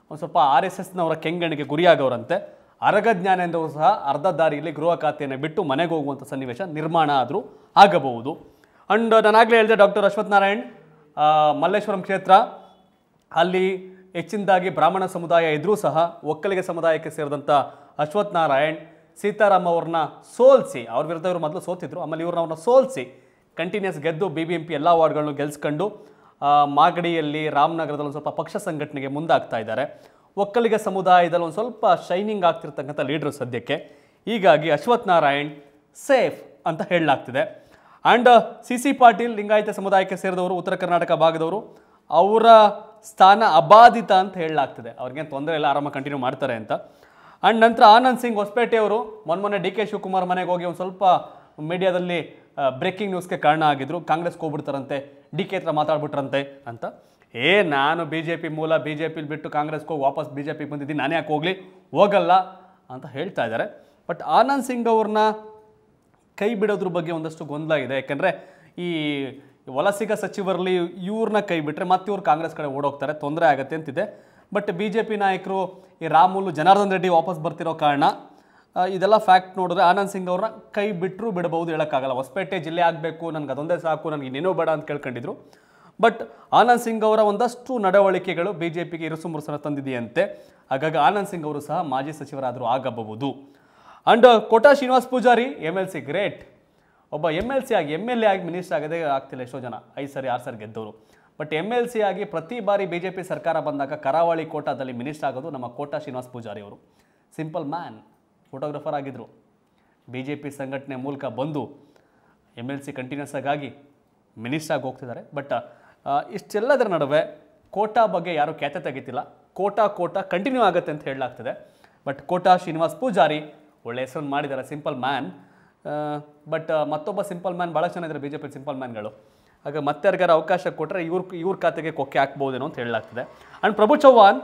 ಒಂದು ಸ್ವಲ್ಪ ಆರ್ ಎಸ್ ಎಸ್ನವರ ಕೆಂಗಣಿಗೆ ಗುರಿಯಾಗವರಂತೆ ಅರಗ ಜ್ಞಾನೇಂದ್ರವರು ಸಹ ಅರ್ಧ ದಾರಿಯಲ್ಲಿ ಗೃಹ ಖಾತೆಯನ್ನು ಬಿಟ್ಟು ಮನೆಗೆ ಹೋಗುವಂಥ ಸನ್ನಿವೇಶ ನಿರ್ಮಾಣ ಆದರೂ ಆಗಬಹುದು ಅಂಡ್ ನಾನಾಗಲೇ ಹೇಳಿದೆ ಡಾಕ್ಟರ್ ಅಶ್ವಥ್ ನಾರಾಯಣ್ ಮಲ್ಲೇಶ್ವರಂ ಕ್ಷೇತ್ರ ಅಲ್ಲಿ ಹೆಚ್ಚಿನದಾಗಿ ಬ್ರಾಹ್ಮಣ ಸಮುದಾಯ ಇದ್ದರೂ ಸಹ ಒಕ್ಕಲಿಗ ಸಮುದಾಯಕ್ಕೆ ಸೇರಿದಂಥ ಅಶ್ವಥ್ ನಾರಾಯಣ್ ಸೀತಾರಾಮ್ ಅವ್ರನ್ನ ಸೋಲಿಸಿ ಅವ್ರ ವಿರುದ್ಧ ಇವರು ಮೊದಲು ಸೋತಿದ್ರು ಆಮೇಲೆ ಇವ್ರನ್ನ ಅವ್ರನ್ನ ಸೋಲಿಸಿ ಕಂಟಿನ್ಯೂಸ್ ಗೆದ್ದು ಬಿ ಬಿ ಎಂ ಪಿ ಎಲ್ಲ ವಾರ್ಡ್ಗಳನ್ನು ಗೆಲ್ಸ್ಕೊಂಡು ಮಾಗಡಿಯಲ್ಲಿ ರಾಮನಗರದಲ್ಲಿ ಒಂದು ಸ್ವಲ್ಪ ಪಕ್ಷ ಸಂಘಟನೆಗೆ ಮುಂದಾಗ್ತಾ ಇದ್ದಾರೆ ಒಕ್ಕಲಿಗ ಸಮುದಾಯದಲ್ಲಿ ಒಂದು ಸ್ವಲ್ಪ ಶೈನಿಂಗ್ ಆಗ್ತಿರ್ತಕ್ಕಂಥ ಲೀಡ್ರು ಸದ್ಯಕ್ಕೆ ಹೀಗಾಗಿ ಅಶ್ವಥ್ ನಾರಾಯಣ್ ಸೇಫ್ ಅಂತ ಹೇಳಲಾಗ್ತಿದೆ and C C Patil Lingayat ಸಮುದಾಯಕ್ಕೆ ಸೇರಿದವರು ಉತ್ತರ ಕರ್ನಾಟಕ ಭಾಗದವರು ಅವರ ಸ್ಥಾನ ಅಬಾಧಿತ ಅಂತ ಹೇಳಲಾಗ್ತಿದೆ ಅವ್ರಿಗೇನು ತೊಂದರೆ ಇಲ್ಲ ಆರಾಮಾಗಿ ಕಂಟಿನ್ಯೂ ಮಾಡ್ತಾರೆ ಅಂತ ಆ್ಯಂಡ್ ನಂತರ ಆನಂದ್ ಸಿಂಗ್ ಹೊಸಪೇಟೆಯವರು ಮೊನ್ನೆ ಡಿ ಕೆ ಶಿವಕುಮಾರ್ ಮನೆಗೆ ಹೋಗಿ ಒಂದು ಸ್ವಲ್ಪ ಮೀಡಿಯಾದಲ್ಲಿ ಬ್ರೇಕಿಂಗ್ ನ್ಯೂಸ್ಗೆ ಕಾರಣ ಆಗಿದ್ರು ಕಾಂಗ್ರೆಸ್ಗೆ ಹೋಗ್ಬಿಡ್ತಾರಂತೆ ಡಿ ಕೆ ಹತ್ರ ಮಾತಾಡ್ಬಿಟ್ರಂತೆ ಅಂತ ಏ ನಾನು ಬಿ ಜೆ ಪಿ ಮೂಲ ಬಿ ಜೆ ಪಿಲಿ ಬಿಟ್ಟು ಕಾಂಗ್ರೆಸ್ಗೆ ಹೋಗಿ ವಾಪಸ್ ಬಿ ಜೆ ಪಿಗೆ ಬಂದಿದ್ದೀನಿ ನಾನೇ ಯಾಕೆ ಹೋಗಲಿ ಹೋಗಲ್ಲ ಅಂತ ಹೇಳ್ತಾ ಇದ್ದಾರೆ ಬಟ್ ಆನಂದ್ ಸಿಂಗ್ ಅವ್ರನ್ನ ಕೈ ಬಿಡೋದ್ರ ಬಗ್ಗೆ ಒಂದಷ್ಟು ಗೊಂದಲ ಇದೆ ಯಾಕೆಂದರೆ ಈ ವಲಸಿಗ ಸಚಿವರಲ್ಲಿ ಇವ್ರನ್ನ ಕೈ ಬಿಟ್ಟರೆ ಮತ್ತೆ ಇವ್ರು ಕಾಂಗ್ರೆಸ್ ಕಡೆ ಓಡೋಗ್ತಾರೆ ತೊಂದರೆ ಆಗುತ್ತೆ ಅಂತಿದೆ ಬಟ್ ಬಿ ಜೆ ಪಿ ನಾಯಕರು ಈ ರಾಮುಲು ಜನಾರ್ದನ್ ರೆಡ್ಡಿ ವಾಪಸ್ ಬರ್ತಿರೋ ಕಾರಣ ಇದೆಲ್ಲ ಫ್ಯಾಕ್ಟ್ ನೋಡಿದ್ರೆ ಆನಂದ್ ಸಿಂಗ್ ಅವ್ರನ್ನ ಕೈ ಬಿಟ್ಟರು ಬಿಡಬಹುದು ಹೇಳೋಕ್ಕಾಗಲ್ಲ ಹೊಸಪೇಟೆ ಜಿಲ್ಲೆ ಆಗಬೇಕು ನನಗೆ ಅದೊಂದೇ ಸಾಕು ನನಗೆ ಇನ್ನೇನೋ ಬೇಡ ಅಂತ ಕೇಳ್ಕೊಂಡಿದ್ರು ಬಟ್ ಆನಂದ್ ಸಿಂಗ್ ಅವರ ಒಂದಷ್ಟು ನಡವಳಿಕೆಗಳು ಬಿ ಜೆ ಪಿಗೆ ಇರುಸು ಮುರುಸನ ತಂದಿದೆಯಂತೆ ಹಾಗಾಗಿ ಆನಂದ್ ಸಿಂಗ್ ಅವರು ಸಹ ಮಾಜಿ ಸಚಿವರಾದರೂ ಆಗಬಹುದು and Kota Srinivas Poojary M L C great ಒಬ್ಬ ಎಮ್ ಎಲ್ ಸಿ ಆಗಿ ಎಮ್ ಎಲ್ ಎ ಆಗಿ ಮಿನಿಸ್ಟರ್ ಆಗೋದೇ ಆಗ್ತಿಲ್ಲ ಎಷ್ಟೋ ಜನ ಐದು ಸರಿ ಆರು ಸರಿ ಗೆದ್ದವರು ಬಟ್ ಎಮ್ ಎಲ್ ಸಿ ಆಗಿ ಪ್ರತಿ ಬಾರಿ ಬಿ ಜೆ ಪಿ ಸರ್ಕಾರ ಬಂದಾಗ ಕರಾವಳಿ ಕೋಟಾದಲ್ಲಿ ಮಿನಿಸ್ಟರ್ ಆಗೋದು ನಮ್ಮ ಕೋಟಾ ಶ್ರೀನಿವಾಸ್ ಪೂಜಾರಿ ಅವರು ಸಿಂಪಲ್ ಮ್ಯಾನ್ ಫೋಟೋಗ್ರಾಫರ್ ಆಗಿದ್ದರು ಬಿ ಜೆ ಪಿ ಸಂಘಟನೆ ಮೂಲಕ ಬಂದು ಎಮ್ ಎಲ್ ಸಿ ಕಂಟಿನ್ಯೂಸ್ ಆಗಿ ಮಿನಿಸ್ಟ್ರಾಗಿ ಹೋಗ್ತಿದ್ದಾರೆ ಬಟ್ ಇಷ್ಟೆಲ್ಲದರ ನಡುವೆ ಕೋಟಾ ಬಗ್ಗೆ ಯಾರೂ ಖ್ಯಾತೆ ತೆಗಿತಿಲ್ಲ ಕೋಟಾ ಕೋಟಾ ಕಂಟಿನ್ಯೂ ಆಗುತ್ತೆ ಅಂತ ಹೇಳಲಾಗ್ತಿದೆ ಬಟ್ ಕೋಟಾ ಶ್ರೀನಿವಾಸ್ ಪೂಜಾರಿ ಒಳ್ಳೆ ಹೆಸರನ್ನು ಮಾಡಿದ್ದಾರೆ ಸಿಂಪಲ್ ಮ್ಯಾನ್ ಬಟ್ ಮತ್ತೊಬ್ಬ ಸಿಂಪಲ್ ಮ್ಯಾನ್ ಭಾಳ ಚೆನ್ನಾಗಿದ್ದಾರೆ ಬಿ ಜೆ ಪಿ ಸಿಂಪಲ್ ಮ್ಯಾನ್ಗಳು ಆಗ ಮತ್ತೆ ಯಾರಿಗಾರ ಅವಕಾಶ ಕೊಟ್ಟರೆ ಇವ್ರ ಇವ್ರ ಖಾತೆಗೆ ಕೊಕ್ಕೆ ಹಾಕ್ಬೋದೇನೋ ಅಂತ ಹೇಳಲಾಗ್ತದೆ ಆ್ಯಂಡ್ ಪ್ರಭು ಚೌಹಾನ್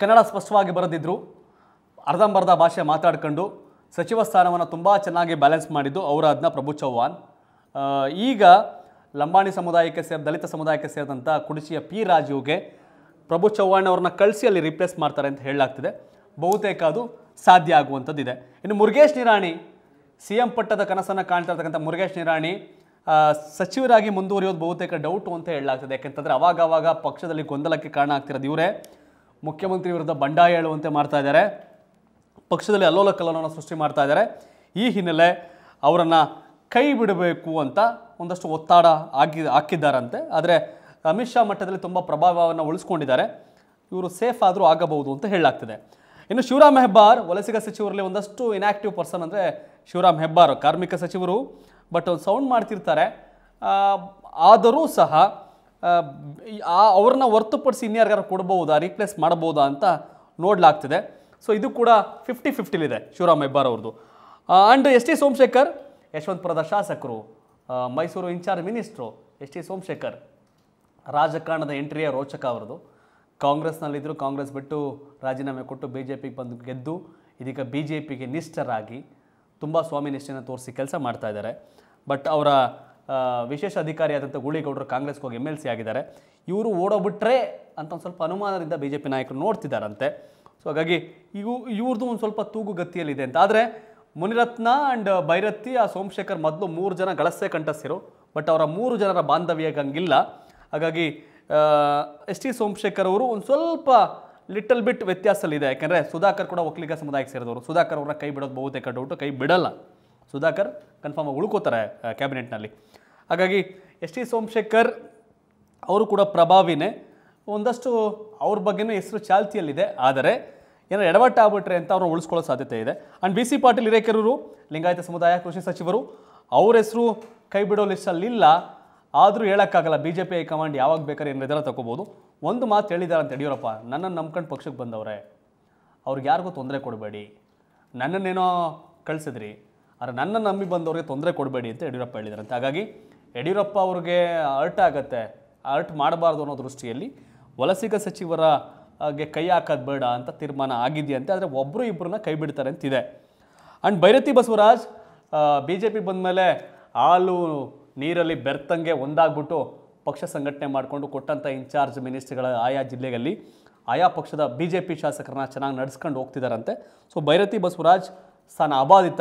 ಕನ್ನಡ ಸ್ಪಷ್ಟವಾಗಿ ಬರೆದಿದ್ದರು ಅರ್ಧಂಬರ್ಧ ಭಾಷೆ ಮಾತಾಡ್ಕೊಂಡು ಸಚಿವ ಸ್ಥಾನವನ್ನು ತುಂಬ ಚೆನ್ನಾಗಿ ಬ್ಯಾಲೆನ್ಸ್ ಮಾಡಿದ್ದು ಅವರ ಅದನ್ನ ಪ್ರಭು ಚೌಹಾನ್ ಈಗ ಲಂಬಾಣಿ ಸಮುದಾಯಕ್ಕೆ ಸೇರಿದ ದಲಿತ ಸಮುದಾಯಕ್ಕೆ ಸೇರಿದಂಥ ಕುಡಿಸಿಯ ಪಿ ರಾಜೀವ್ಗೆ ಪ್ರಭು ಚೌಹಾಣ್ ಅವ್ರನ್ನ ಕಳಿಸಿ ಅಲ್ಲಿ ರಿಪ್ಲೇಸ್ ಮಾಡ್ತಾರೆ ಅಂತ ಹೇಳಲಾಗ್ತಿದೆ ಬಹುತೇಕ ಅದು ಸಾಧ್ಯ ಆಗುವಂಥದ್ದಿದೆ ಇನ್ನು ಮುರುಗೇಶ್ ನಿರಾಣಿ ಸಿ ಎಂ ಪಟ್ಟದ ಕನಸನ್ನು ಕಾಣ್ತಾ ಇರ್ತಕ್ಕಂಥ ಮುರುಗೇಶ್ ನಿರಾಣಿ ಸಚಿವರಾಗಿ ಮುಂದುವರಿಯೋದು ಬಹುತೇಕ ಡೌಟು ಅಂತ ಹೇಳಲಾಗ್ತದೆ ಯಾಕೆಂತಂದರೆ ಅವಾಗ ಅವಾಗ ಪಕ್ಷದಲ್ಲಿ ಗೊಂದಲಕ್ಕೆ ಕಾರಣ ಆಗ್ತಿರೋದು ಇವರೇ ಮುಖ್ಯಮಂತ್ರಿ ವಿರುದ್ಧ ಬಂಡಾಯ ಹೇಳುವಂತೆ ಮಾಡ್ತಾ ಇದ್ದಾರೆ ಪಕ್ಷದಲ್ಲಿ ಅಲ್ಲೋಲ ಕಲ್ಲೋಲನ ಸೃಷ್ಟಿ ಮಾಡ್ತಾ ಇದ್ದಾರೆ ಈ ಹಿನ್ನೆಲೆ ಅವರನ್ನು ಕೈ ಬಿಡಬೇಕು ಅಂತ ಒಂದಷ್ಟು ಒತ್ತಡ ಆಗಿ ಹಾಕಿದ್ದಾರಂತೆ ಆದರೆ ಅಮಿತ್ ಶಾ ಮಟ್ಟದಲ್ಲಿ ತುಂಬ ಪ್ರಭಾವವನ್ನು ಉಳಿಸ್ಕೊಂಡಿದ್ದಾರೆ ಇವರು ಸೇಫ್ ಆದರೂ ಆಗಬಹುದು ಅಂತ ಹೇಳಲಾಗ್ತದೆ ಇನ್ನು ಶಿವರಾಮ್ ಹೆಬ್ಬಾರ್ ವಲಸಿಗ ಸಚಿವರಲ್ಲಿ ಒಂದಷ್ಟು ಇನ್ಯಾಕ್ಟಿವ್ ಪರ್ಸನ್ ಅಂದರೆ ಶಿವರಾಮ್ ಹೆಬ್ಬಾರ್ ಕಾರ್ಮಿಕ ಸಚಿವರು ಬಟ್ ಒಂದು ಸೌಂಡ್ ಮಾಡ್ತಿರ್ತಾರೆ ಆದರೂ ಸಹ ಅವ್ರನ್ನ ಹೊರ್ತುಪಡಿಸಿ ಇನ್ಯಾರಿಗಾರು ಕೊಡ್ಬೋದಾ ರೀಪ್ಲೇಸ್ ಮಾಡ್ಬೋದಾ ಅಂತ ನೋಡಲಾಗ್ತಿದೆ ಸೊ ಇದು ಕೂಡ ಫಿಫ್ಟಿ ಫಿಫ್ಟಿಲಿದೆ ಶಿವರಾಮ್ ಹೆಬ್ಬಾರ್ ಅವ್ರದ್ದು ಆ್ಯಂಡ್ ಎಸ್ ಟಿ ಸೋಮಶೇಖರ್ ಯಶವಂತಪುರದ ಶಾಸಕರು Mysuru incharge minister S T Somashekar ರಾಜಕಾರಣದ ಎಂಟ್ರಿಯ ರೋಚಕ ಅವ್ರದ್ದು ಕಾಂಗ್ರೆಸ್ನಲ್ಲಿದ್ದರು ಕಾಂಗ್ರೆಸ್ ಬಿಟ್ಟು ರಾಜೀನಾಮೆ ಕೊಟ್ಟು ಬಿ ಜೆ ಪಿಗೆ ಬಂದು ಗೆದ್ದು ಇದೀಗ ಬಿ ಜೆ ಪಿಗೆ ನಿಷ್ಠರಾಗಿ ತುಂಬ ಸ್ವಾಮಿ ತೋರಿಸಿ ಕೆಲಸ ಮಾಡ್ತಾ ಇದ್ದಾರೆ ಬಟ್ ಅವರ ವಿಶೇಷ ಅಧಿಕಾರಿಯಾದಂಥ ಗೂಳಿಗೌಡರು ಕಾಂಗ್ರೆಸ್ಗೆ ಹೋಗಿ ಎಮ್ ಎಲ್ ಸಿ ಆಗಿದ್ದಾರೆ ಇವರು ಓಡೋಬಿಟ್ರೆ ಅಂತ ಒಂದು ಸ್ವಲ್ಪ ಅನುಮಾನದಿಂದ ಬಿ ಜೆ ಪಿ ನಾಯಕರು ನೋಡ್ತಿದ್ದಾರಂತೆ ಸೊ ಹಾಗಾಗಿ ಇವು ಇವ್ರದ್ದು ಒಂದು ಸ್ವಲ್ಪ ತೂಗು ಗತಿಯಲ್ಲಿದೆ ಅಂತ ಆದರೆ ಮುನಿರತ್ನ ಆ್ಯಂಡ್ ಭೈರತ್ತಿ ಆ ಸೋಮಶೇಖರ್ ಮೊದಲು ಮೂರು ಜನ ಗಳಸೆ ಕಂಠಸ್ಥರು ಬಟ್ ಅವರ ಮೂರು ಜನರ ಬಾಂಧವ್ಯ ಹಂಗಿಲ್ಲ ಹಾಗಾಗಿ ಎಸ್ ಟಿ ಸೋಮಶೇಖರ್ ಅವರು ಒಂದು ಸ್ವಲ್ಪ ಲಿಟಲ್ ಬಿಟ್ ವ್ಯತ್ಯಾಸಲ್ಲಿದೆ ಯಾಕೆಂದರೆ ಸುಧಾಕರ್ ಕೂಡ ಒಕ್ಕಲಿಗ ಸಮುದಾಯಕ್ಕೆ ಸೇರಿದವರು ಸುಧಾಕರ್ ಅವರ ಕೈ ಬಿಡೋದು ಬಹುತೇಕ ಡೌಟ್ ಕೈ ಬಿಡಲ್ಲ ಸುಧಾಕರ್ ಕನ್ಫರ್ಮ್ ಆಗಿ ಉಳ್ಕೋತಾರೆ ಕ್ಯಾಬಿನೆಟ್ನಲ್ಲಿ ಹಾಗಾಗಿ ಎಸ್ ಟಿ ಸೋಮಶೇಖರ್ ಅವರು ಕೂಡ ಪ್ರಭಾವಿನೇ ಒಂದಷ್ಟು ಅವ್ರ ಬಗ್ಗೆನೂ ಹೆಸರು ಚಾಲ್ತಿಯಲ್ಲಿದೆ ಆದರೆ ಏನೋ ಎಡವಟ್ಟ ಆಗ್ಬಿಟ್ರೆ ಅಂತ ಅವ್ರನ್ನ ಉಳಿಸ್ಕೊಳ್ಳೋ ಸಾಧ್ಯತೆ ಇದೆ and B C Patil Hirekerur Lingayat ಸಮುದಾಯ ಕೃಷಿ ಸಚಿವರು ಅವ್ರ ಹೆಸರು ಕೈ ಬಿಡೋ ಲಿಸ್ಟಲ್ಲಿಲ್ಲ ಆದರೂ ಹೇಳೋಕ್ಕಾಗಲ್ಲ ಬಿ ಜೆ ಪಿ ಹೈಕಮಾಂಡ್ ಯಾವಾಗ ಬೇಕಾದ್ರೆ ಇದೆಲ್ಲ ತಗೋಬೋದು ಒಂದು ಮಾತು ಹೇಳಿದ್ದಾರೆ ಅಂತ ಯಡಿಯೂರಪ್ಪ ನನ್ನನ್ನು ನಂಬ್ಕೊಂಡು ಪಕ್ಷಕ್ಕೆ ಬಂದವರೆ ಅವ್ರಿಗೆ ಯಾರಿಗೂ ತೊಂದರೆ ಕೊಡಬೇಡಿ ನನ್ನನ್ನೇನೋ ಕಳಿಸಿದ್ರಿ ಆದರೆ ನನ್ನನ್ನು ನಂಬಿ ಬಂದವ್ರಿಗೆ ತೊಂದರೆ ಕೊಡಬೇಡಿ ಅಂತ ಯಡಿಯೂರಪ್ಪ ಅಂತ ಹಾಗಾಗಿ ಯಡಿಯೂರಪ್ಪ ಅವ್ರಿಗೆ ಅರ್ಟ್ ಆಗುತ್ತೆ ಅರ್ಟ್ ಮಾಡಬಾರ್ದು ಅನ್ನೋ ದೃಷ್ಟಿಯಲ್ಲಿ ವಲಸಿಗ ಸಚಿವರ ಗೆ ಕೈ ಹಾಕೋದು ಬೇಡ ಅಂತ ತೀರ್ಮಾನ ಆಗಿದೆಯಂತೆ ಆದರೆ ಒಬ್ಬರು ಇಬ್ಬರನ್ನ ಕೈ ಬಿಡ್ತಾರೆ ಅಂತಿದೆ and Byrathi Basavaraj B J P ಬಂದಮೇಲೆ ಹಾಲು ನೀರಲ್ಲಿ ಬೆರ್ತಂಗೆ ಒಂದಾಗ್ಬಿಟ್ಟು ಪಕ್ಷ ಸಂಘಟನೆ ಮಾಡಿಕೊಂಡು ಕೊಟ್ಟಂಥ ಇನ್ಚಾರ್ಜ್ ಮಿನಿಸ್ಟ್ರಿಗಳ ಆಯಾ ಜಿಲ್ಲೆಯಲ್ಲಿ ಆಯಾ ಪಕ್ಷದ ಬಿ ಜೆ ಪಿ ಶಾಸಕರನ್ನ ಚೆನ್ನಾಗಿ ನಡೆಸ್ಕೊಂಡು ಹೋಗ್ತಿದ್ದಾರಂತೆ ಸೊ ಭೈರತಿ ಬಸವರಾಜ್ ಸ್ಥಾನ ಅಬಾಧಿತ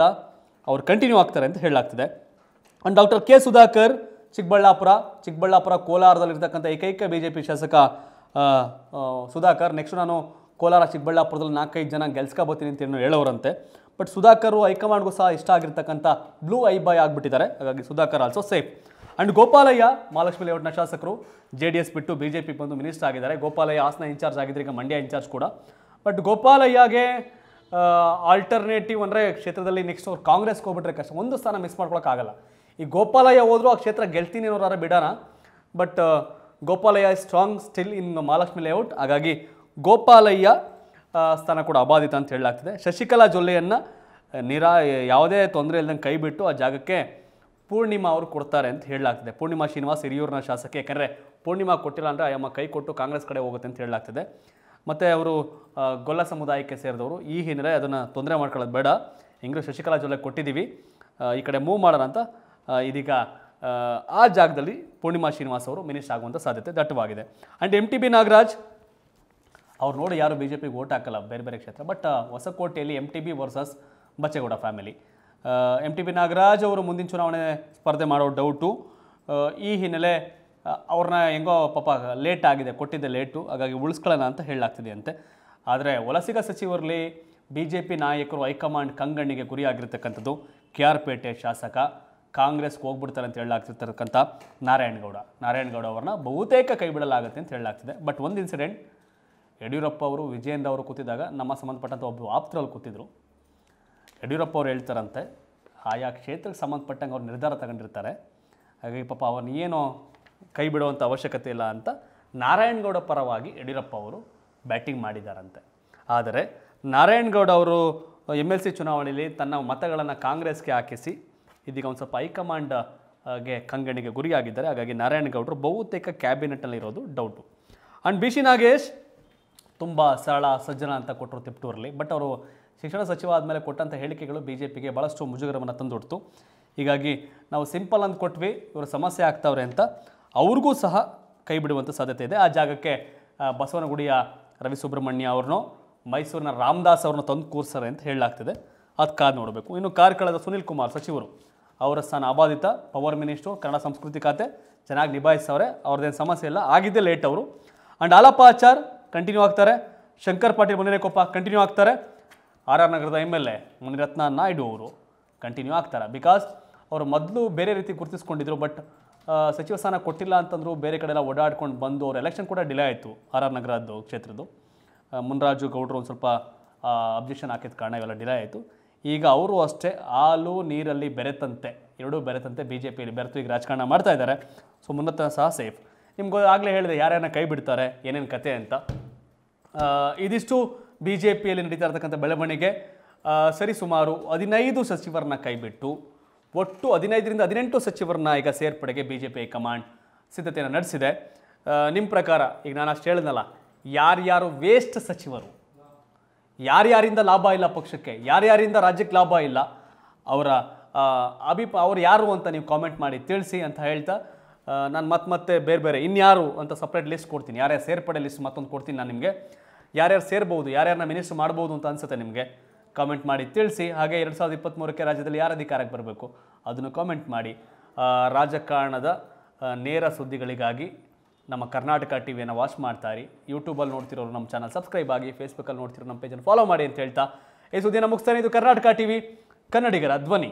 ಅವ್ರು ಕಂಟಿನ್ಯೂ ಆಗ್ತಾರೆ ಅಂತ ಹೇಳಲಾಗ್ತಿದೆ and doctor K Sudhakar Chikkaballapur Chikkaballapur ಕೋಲಾರದಲ್ಲಿರ್ತಕ್ಕಂಥ ಏಕೈಕ ಬಿ ಜೆ ಪಿ ಶಾಸಕ ಸುಧಾಕರ್ ನೆಕ್ಸ್ಟ್ ನಾನು ಕೋಲಾರ ಚಿಕ್ಕಬಳ್ಳಾಪುರದಲ್ಲಿ ನಾಲ್ಕೈದು ಜನ ಗೆಲ್ಸ್ಕೊಬೋತೀನಿ ಅಂತ ಏನು ಹೇಳೋರಂತೆ ಬಟ್ ಸುಧಾಕರ್ ಹೈಕಮಾಂಡ್ಗೂ ಸಹ ಇಷ್ಟ ಆಗಿರ್ತಕ್ಕಂಥ ಬ್ಲೂ ಐ ಬಾಯ್ ಆಗಿಬಿಟ್ಟಿದ್ದಾರೆ ಹಾಗಾಗಿ Sudhakar also safe and Gopalaiah Mahalakshmi ಲೇಔಟ್ನ ಶಾಸಕರು ಜೆ ಡಿ ಎಸ್ ಬಿಟ್ಟು ಬಿ ಜೆ ಪಿ ಬಂದು ಮಿನಿಸ್ಟರ್ ಆಗಿದ್ದಾರೆ ಗೋಪಾಲಯ್ಯ ಆಸನ ಇನ್ಚಾರ್ಜ್ ಆಗಿದ್ರೆ ಈಗ ಮಂಡ್ಯ ಇನ್ಚಾರ್ಜ್ ಕೂಡ ಬಟ್ ಗೋಪಾಲಯ್ಯಗೆ ಆಲ್ಟರ್ನೇಟಿವ್ ಅಂದರೆ ಕ್ಷೇತ್ರದಲ್ಲಿ ನೆಕ್ಸ್ಟ್ ಅವ್ರು ಕಾಂಗ್ರೆಸ್ಗೆ ಹೋಗ್ಬಿಟ್ರೆ ಕಷ್ಟ ಒಂದು ಸ್ಥಾನ ಮಿಸ್ ಮಾಡ್ಕೊಳಕ್ಕಾಗಲ್ಲ ಈ ಗೋಪಾಲಯ್ಯ ಹೋದರೂ ಆ ಕ್ಷೇತ್ರ ಗೆಲ್ತೀನಿ ಅನ್ನೋರ ಬಿಡೋಣ but Gopalaiah strong still in Mahalakshmi layout ಹಾಗಾಗಿ ಗೋಪಾಲಯ್ಯ ಸ್ಥಾನ ಕೂಡ ಅಬಾಧಿತ ಅಂತ ಹೇಳಲಾಗ್ತಿದೆ ಶಶಿಕಲಾ ಜೊಲ್ಲೆಯನ್ನು ನಿರಾ ಯಾವುದೇ ತೊಂದರೆ ಇಲ್ಲದಂಗೆ ಕೈ ಬಿಟ್ಟು ಆ ಜಾಗಕ್ಕೆ ಪೂರ್ಣಿಮಾ ಅವರು ಕೊಡ್ತಾರೆ ಅಂತ ಹೇಳಲಾಗ್ತದೆ ಪೂರ್ಣಿಮಾ ಶ್ರೀನಿವಾಸ್ ಹಿರಿಯೂರಿನ ಶಾಸಕ ಯಾಕಂದರೆ ಪೂರ್ಣಿಮಾ ಕೊಟ್ಟಿಲ್ಲ ಅಂದರೆ ಆಯಮ್ಮ ಕೈ ಕೊಟ್ಟು ಕಾಂಗ್ರೆಸ್ ಕಡೆ ಹೋಗುತ್ತೆ ಅಂತ ಹೇಳಲಾಗ್ತಿದೆ ಮತ್ತು ಅವರು ಗೊಲ್ಲ ಸಮುದಾಯಕ್ಕೆ ಸೇರಿದವರು ಈ ಹಿನ್ನೆಲೆ ಅದನ್ನು ತೊಂದರೆ ಮಾಡ್ಕೊಳ್ಳೋದು ಬೇಡ ಹೆಂಗಲೂ ಶಶಿಕಲಾ ಜೊಲ್ಲೆ ಕೊಟ್ಟಿದ್ದೀವಿ ಈ ಕಡೆ ಮೂವ್ ಮಾಡೋಣ ಅಂತ ಇದೀಗ ಆ ಜಾಗದಲ್ಲಿ ಪೂರ್ಣಿಮಾ ಶ್ರೀನಿವಾಸ್ ಅವರು ಮಿನಿಸ್ಟರ್ ಆಗುವಂಥ ಸಾಧ್ಯತೆ ದಟ್ಟವಾಗಿದೆ and M T B Nagaraj ಅವ್ರು ನೋಡಿ ಯಾರು ಬಿ ಜೆ ಪಿಗೆ ಓಟ್ ಹಾಕಲ್ಲ ಬೇರೆ ಬೇರೆ ಕ್ಷೇತ್ರ ಬಟ್ ಹೊಸಕೋಟೆಯಲ್ಲಿ M T B versus Bachegowda family M T B Nagaraj ಅವರು ಮುಂದಿನ ಚುನಾವಣೆ ಸ್ಪರ್ಧೆ ಮಾಡೋ ಡೌಟು ಈ ಹಿನ್ನೆಲೆ ಅವ್ರನ್ನ ಹೆಂಗೋ ಪಾಪ ಲೇಟ್ ಆಗಿದೆ ಕೊಟ್ಟಿದ್ದೆ ಲೇಟು ಹಾಗಾಗಿ ಉಳಿಸ್ಕೊಳ್ಳೋಣ ಅಂತ ಹೇಳಲಾಗ್ತಿದೆ ಅಂತೆ ಆದರೆ ವಲಸಿಗ ಸಚಿವರಲ್ಲಿ ಬಿ ಜೆ ಪಿ ನಾಯಕರು ಹೈಕಮಾಂಡ್ ಕಂಗಣ್ಣಿಗೆ ಗುರಿಯಾಗಿರ್ತಕ್ಕಂಥದ್ದು ಕೆ ಆರ್ ಪೇಟೆ ಶಾಸಕ ಕಾಂಗ್ರೆಸ್ಗೆ ಹೋಗ್ಬಿಡ್ತಾರೆ ಅಂತ ಹೇಳಲಾಗ್ತಿರ್ತಕ್ಕಂಥ ನಾರಾಯಣಗೌಡ ನಾರಾಯಣಗೌಡ ಅವ್ರನ್ನ ಬಹುತೇಕ ಕೈ ಬಿಡಲಾಗುತ್ತೆ ಅಂತ ಹೇಳಲಾಗ್ತಿದೆ ಬಟ್ ಒಂದು ಇನ್ಸಿಡೆಂಟ್ ಯಡಿಯೂರಪ್ಪ ಅವರು ವಿಜಯೇಂದ್ರ ಅವರು ಕೂತಿದ್ದಾಗ ನಮ್ಮ ಸಂಬಂಧಪಟ್ಟಂಥ ಒಬ್ಬ ಆಪ್ತರಲ್ಲಿ ಕೂತಿದ್ರು ಯಡಿಯೂರಪ್ಪ ಅವ್ರು ಹೇಳ್ತಾರಂತೆ ಆಯಾ ಕ್ಷೇತ್ರಕ್ಕೆ ಸಂಬಂಧಪಟ್ಟಂಗೆ ಅವ್ರು ನಿರ್ಧಾರ ತಗೊಂಡಿರ್ತಾರೆ ಹಾಗಾಗಿ ಪಾಪ ಏನೋ ಕೈ ಬಿಡುವಂಥ ಅವಶ್ಯಕತೆ ಇಲ್ಲ ಅಂತ ನಾರಾಯಣಗೌಡ ಪರವಾಗಿ ಯಡಿಯೂರಪ್ಪ ಅವರು ಬ್ಯಾಟಿಂಗ್ ಮಾಡಿದ್ದಾರಂತೆ ಆದರೆ ನಾರಾಯಣಗೌಡ ಅವರು ಎಮ್ ಎಲ್ ಸಿ ಚುನಾವಣೆಯಲ್ಲಿ ತನ್ನ ಮತಗಳನ್ನು ಕಾಂಗ್ರೆಸ್ಗೆ ಹಾಕಿಸಿ ಇದೀಗ ಒಂದು ಸ್ವಲ್ಪ ಹೈಕಮಾಂಡ್ಗೆ ಕಂಗಣಿಗೆ ಗುರಿಯಾಗಿದ್ದಾರೆ ಹಾಗಾಗಿ ನಾರಾಯಣಗೌಡರು ಬಹುತೇಕ ಕ್ಯಾಬಿನೆಟ್ನಲ್ಲಿರೋದು doubt and B C Nagesh ತುಂಬ ಸರಳ ಸಜ್ಜನ ಅಂತ ಕೊಟ್ಟರು ತಿಪ್ಟೂರಲ್ಲಿ ಬಟ್ ಅವರು ಶಿಕ್ಷಣ ಸಚಿವ ಆದಮೇಲೆ ಕೊಟ್ಟಂಥ ಹೇಳಿಕೆಗಳು ಬಿ ಜೆ ಪಿಗೆ ಭಾಳಷ್ಟು ಮುಜುಗರವನ್ನು ತಂದೊಡ್ತು ಹೀಗಾಗಿ ನಾವು ಸಿಂಪಲ್ ಅಂತ ಕೊಟ್ವಿ ಇವರು ಸಮಸ್ಯೆ ಆಗ್ತಾವ್ರೆ ಅಂತ ಅವ್ರಿಗೂ ಸಹ ಕೈ ಬಿಡುವಂಥ ಸಾಧ್ಯತೆ ಇದೆ ಆ ಜಾಗಕ್ಕೆ ಬಸವನಗುಡಿಯ ರವಿ ಸುಬ್ರಹ್ಮಣ್ಯ ಅವ್ರನ್ನೋ ಮೈಸೂರಿನ ರಾಮದಾಸ್ ಅವ್ರನ್ನ ತಂದು ಕೂರಿಸ್ತಾರೆ ಅಂತ ಹೇಳಲಾಗ್ತಿದೆ ಅದು ಕಾರ್ ನೋಡಬೇಕು ಇನ್ನು ಕಾರ್ ಕಳೆದ ಸುನಿಲ್ ಕುಮಾರ್ ಸಚಿವರು ಅವರ ಸ್ಥಾನ ಅಬಾಧಿತ ಪವರ್ ಮಿನಿಸ್ಟ್ರು ಕನ್ನಡ ಸಂಸ್ಕೃತಿ ಖಾತೆ ಚೆನ್ನಾಗಿ ನಿಭಾಯಿಸವ್ರೆ ಅವ್ರದ್ದೇನು ಸಮಸ್ಯೆ ಇಲ್ಲ ಆಗಿದ್ದೇ ಲೇಟ್ ಅವರು ಆ್ಯಂಡ್ ಆಲಪ್ಪ ಆಚಾರ್ ಕಂಟಿನ್ಯೂ ಆಗ್ತಾರೆ ಶಂಕರ್ ಪಾಟೀಲ್ ಮುನಿರೇಕೊಪ್ಪ ಕಂಟಿನ್ಯೂ ಆಗ್ತಾರೆ ಆರ್ ಆರ್ ನಗರದ M L A Munirathna Naidu ಅವರು ಕಂಟಿನ್ಯೂ ಆಗ್ತಾರೆ ಬಿಕಾಸ್ ಅವರು ಮೊದಲು ಬೇರೆ ರೀತಿ ಗುರುತಿಸ್ಕೊಂಡಿದ್ರು ಬಟ್ ಸಚಿವ ಸ್ಥಾನ ಕೊಟ್ಟಿಲ್ಲ ಅಂತಂದ್ರು ಬೇರೆ ಕಡೆ ಎಲ್ಲ ಓಡಾಡ್ಕೊಂಡು ಬಂದು ಅವ್ರ ಎಲೆಕ್ಷನ್ ಕೂಡ ಡಿಲೇ ಆಯಿತು ಆರ್ ಆರ್ ನಗರದ್ದು ಕ್ಷೇತ್ರದ್ದು ಮುನ್ರಾಜು ಗೌಡ್ರು ಒಂದು ಸ್ವಲ್ಪ ಅಬ್ಜೆಕ್ಷನ್ ಹಾಕಿದ ಕಾರಣ ಇವೆಲ್ಲ ಡಿಲೇ ಆಯಿತು ಈಗ ಅವರು ಅಷ್ಟೇ ಹಾಲು ನೀರಲ್ಲಿ ಬೆರೆತಂತೆ ಎರಡೂ ಬೆರೆತಂತೆ ಬಿ ಜೆ ಪಿಯಲ್ಲಿ ಬೆರೆತು ಈಗ ರಾಜಕಾರಣ ಮಾಡ್ತಾ ಇದ್ದಾರೆ ಸೊ ಮುನ್ನತ್ತ ಸಹ ಸೇಫ್ ನಿಮ್ಗೆ ಆಗಲೇ ಹೇಳಿದೆ ಯಾರ್ಯಾರನ್ನ ಕೈ ಬಿಡ್ತಾರೆ ಏನೇನು ಕತೆ ಅಂತ ಇದಿಷ್ಟು ಬಿ ಜೆ ಪಿಯಲ್ಲಿ ನಡೀತಾ ಇರತಕ್ಕಂಥ ಬೆಳವಣಿಗೆ ಸರಿ ಸುಮಾರು ಹದಿನೈದು ಸಚಿವರನ್ನ ಕೈಬಿಟ್ಟು ಒಟ್ಟು ಹದಿನೈದರಿಂದ ಹದಿನೆಂಟು ಸಚಿವರನ್ನ ಈಗ ಸೇರ್ಪಡೆಗೆ ಬಿ ಜೆ ಪಿ ಕಮಾಂಡ್ ಸಿದ್ಧತೆಯನ್ನು ನಡೆಸಿದೆ ನಿಮ್ಮ ಪ್ರಕಾರ ಈಗ ನಾನು ಅಷ್ಟು ಹೇಳಿದ್ನಲ್ಲ ಯಾರ್ಯಾರು ವೇಸ್ಟ್ ಸಚಿವರು ಯಾರ್ಯಾರಿಂದ ಲಾಭ ಇಲ್ಲ ಪಕ್ಷಕ್ಕೆ ಯಾರ್ಯಾರಿಂದ ರಾಜ್ಯಕ್ಕೆ ಲಾಭ ಇಲ್ಲ ಅವರ ಅಭಿಪ ಅವ್ರು ಯಾರು ಅಂತ ನೀವು ಕಾಮೆಂಟ್ ಮಾಡಿ ತಿಳಿಸಿ ಅಂತ ಹೇಳ್ತಾ ನಾನು ಮತ್ತೆ ಮತ್ತೆ ಬೇರೆ ಬೇರೆ ಇನ್ಯಾರು ಅಂತ ಸಪ್ರೇಟ್ ಲಿಸ್ಟ್ ಕೊಡ್ತೀನಿ ಯಾರ್ಯಾರು ಸೇರ್ಪಡೆ ಲಿಸ್ಟ್ ಮತ್ತೊಂದು ಕೊಡ್ತೀನಿ ನಾನು ನಿಮಗೆ ಯಾರ್ಯಾರು ಸೇರ್ಬೋದು ಯಾರ್ಯಾರನ್ನ ಮಿನಿಸ್ಟರ್ ಮಾಡ್ಬೋದು ಅಂತ ಅನ್ಸುತ್ತೆ ನಿಮಗೆ ಕಾಮೆಂಟ್ ಮಾಡಿ ತಿಳಿಸಿ ಹಾಗೆ ಎರಡು ಸಾವಿರದ ಇಪ್ಪತ್ತ್ಮೂರಕ್ಕೆ ರಾಜ್ಯದಲ್ಲಿ ಯಾರು ಅಧಿಕಾರಕ್ಕೆ ಬರಬೇಕು ಅದನ್ನು ಕಾಮೆಂಟ್ ಮಾಡಿ ರಾಜಕಾರಣದ ನೇರ ಸುದ್ದಿಗಳಿಗಾಗಿ ನಮ್ಮ ಕರ್ನಾಟಕ ಟಿ ವಿಯನ್ನು ವಾಚ್ ಮಾಡ್ತಾರೆ ಯೂಟ್ಯೂಬಲ್ಲಿ ನೋಡ್ತಿರೋರು ನಮ್ಮ ಚಾನಲ್ ಸಬ್ಸ್ಕ್ರೈಬ್ ಆಗಿ ಫೇಸ್ಬುಕ್ಕಲ್ಲಿ ನೋಡ್ತಿರೋ ನಮ್ಮ ಪೇಜನ್ನು ಫಾಲೋ ಮಾಡಿ ಅಂತ ಹೇಳ್ತಾ ಈ ಸುದ್ದಿನ ಮುಗಿಸ್ತಾನೆ ಇದು ಕರ್ನಾಟಕ ಟಿ ವಿ ಕನ್ನಡಿಗರ ಧ್ವನಿ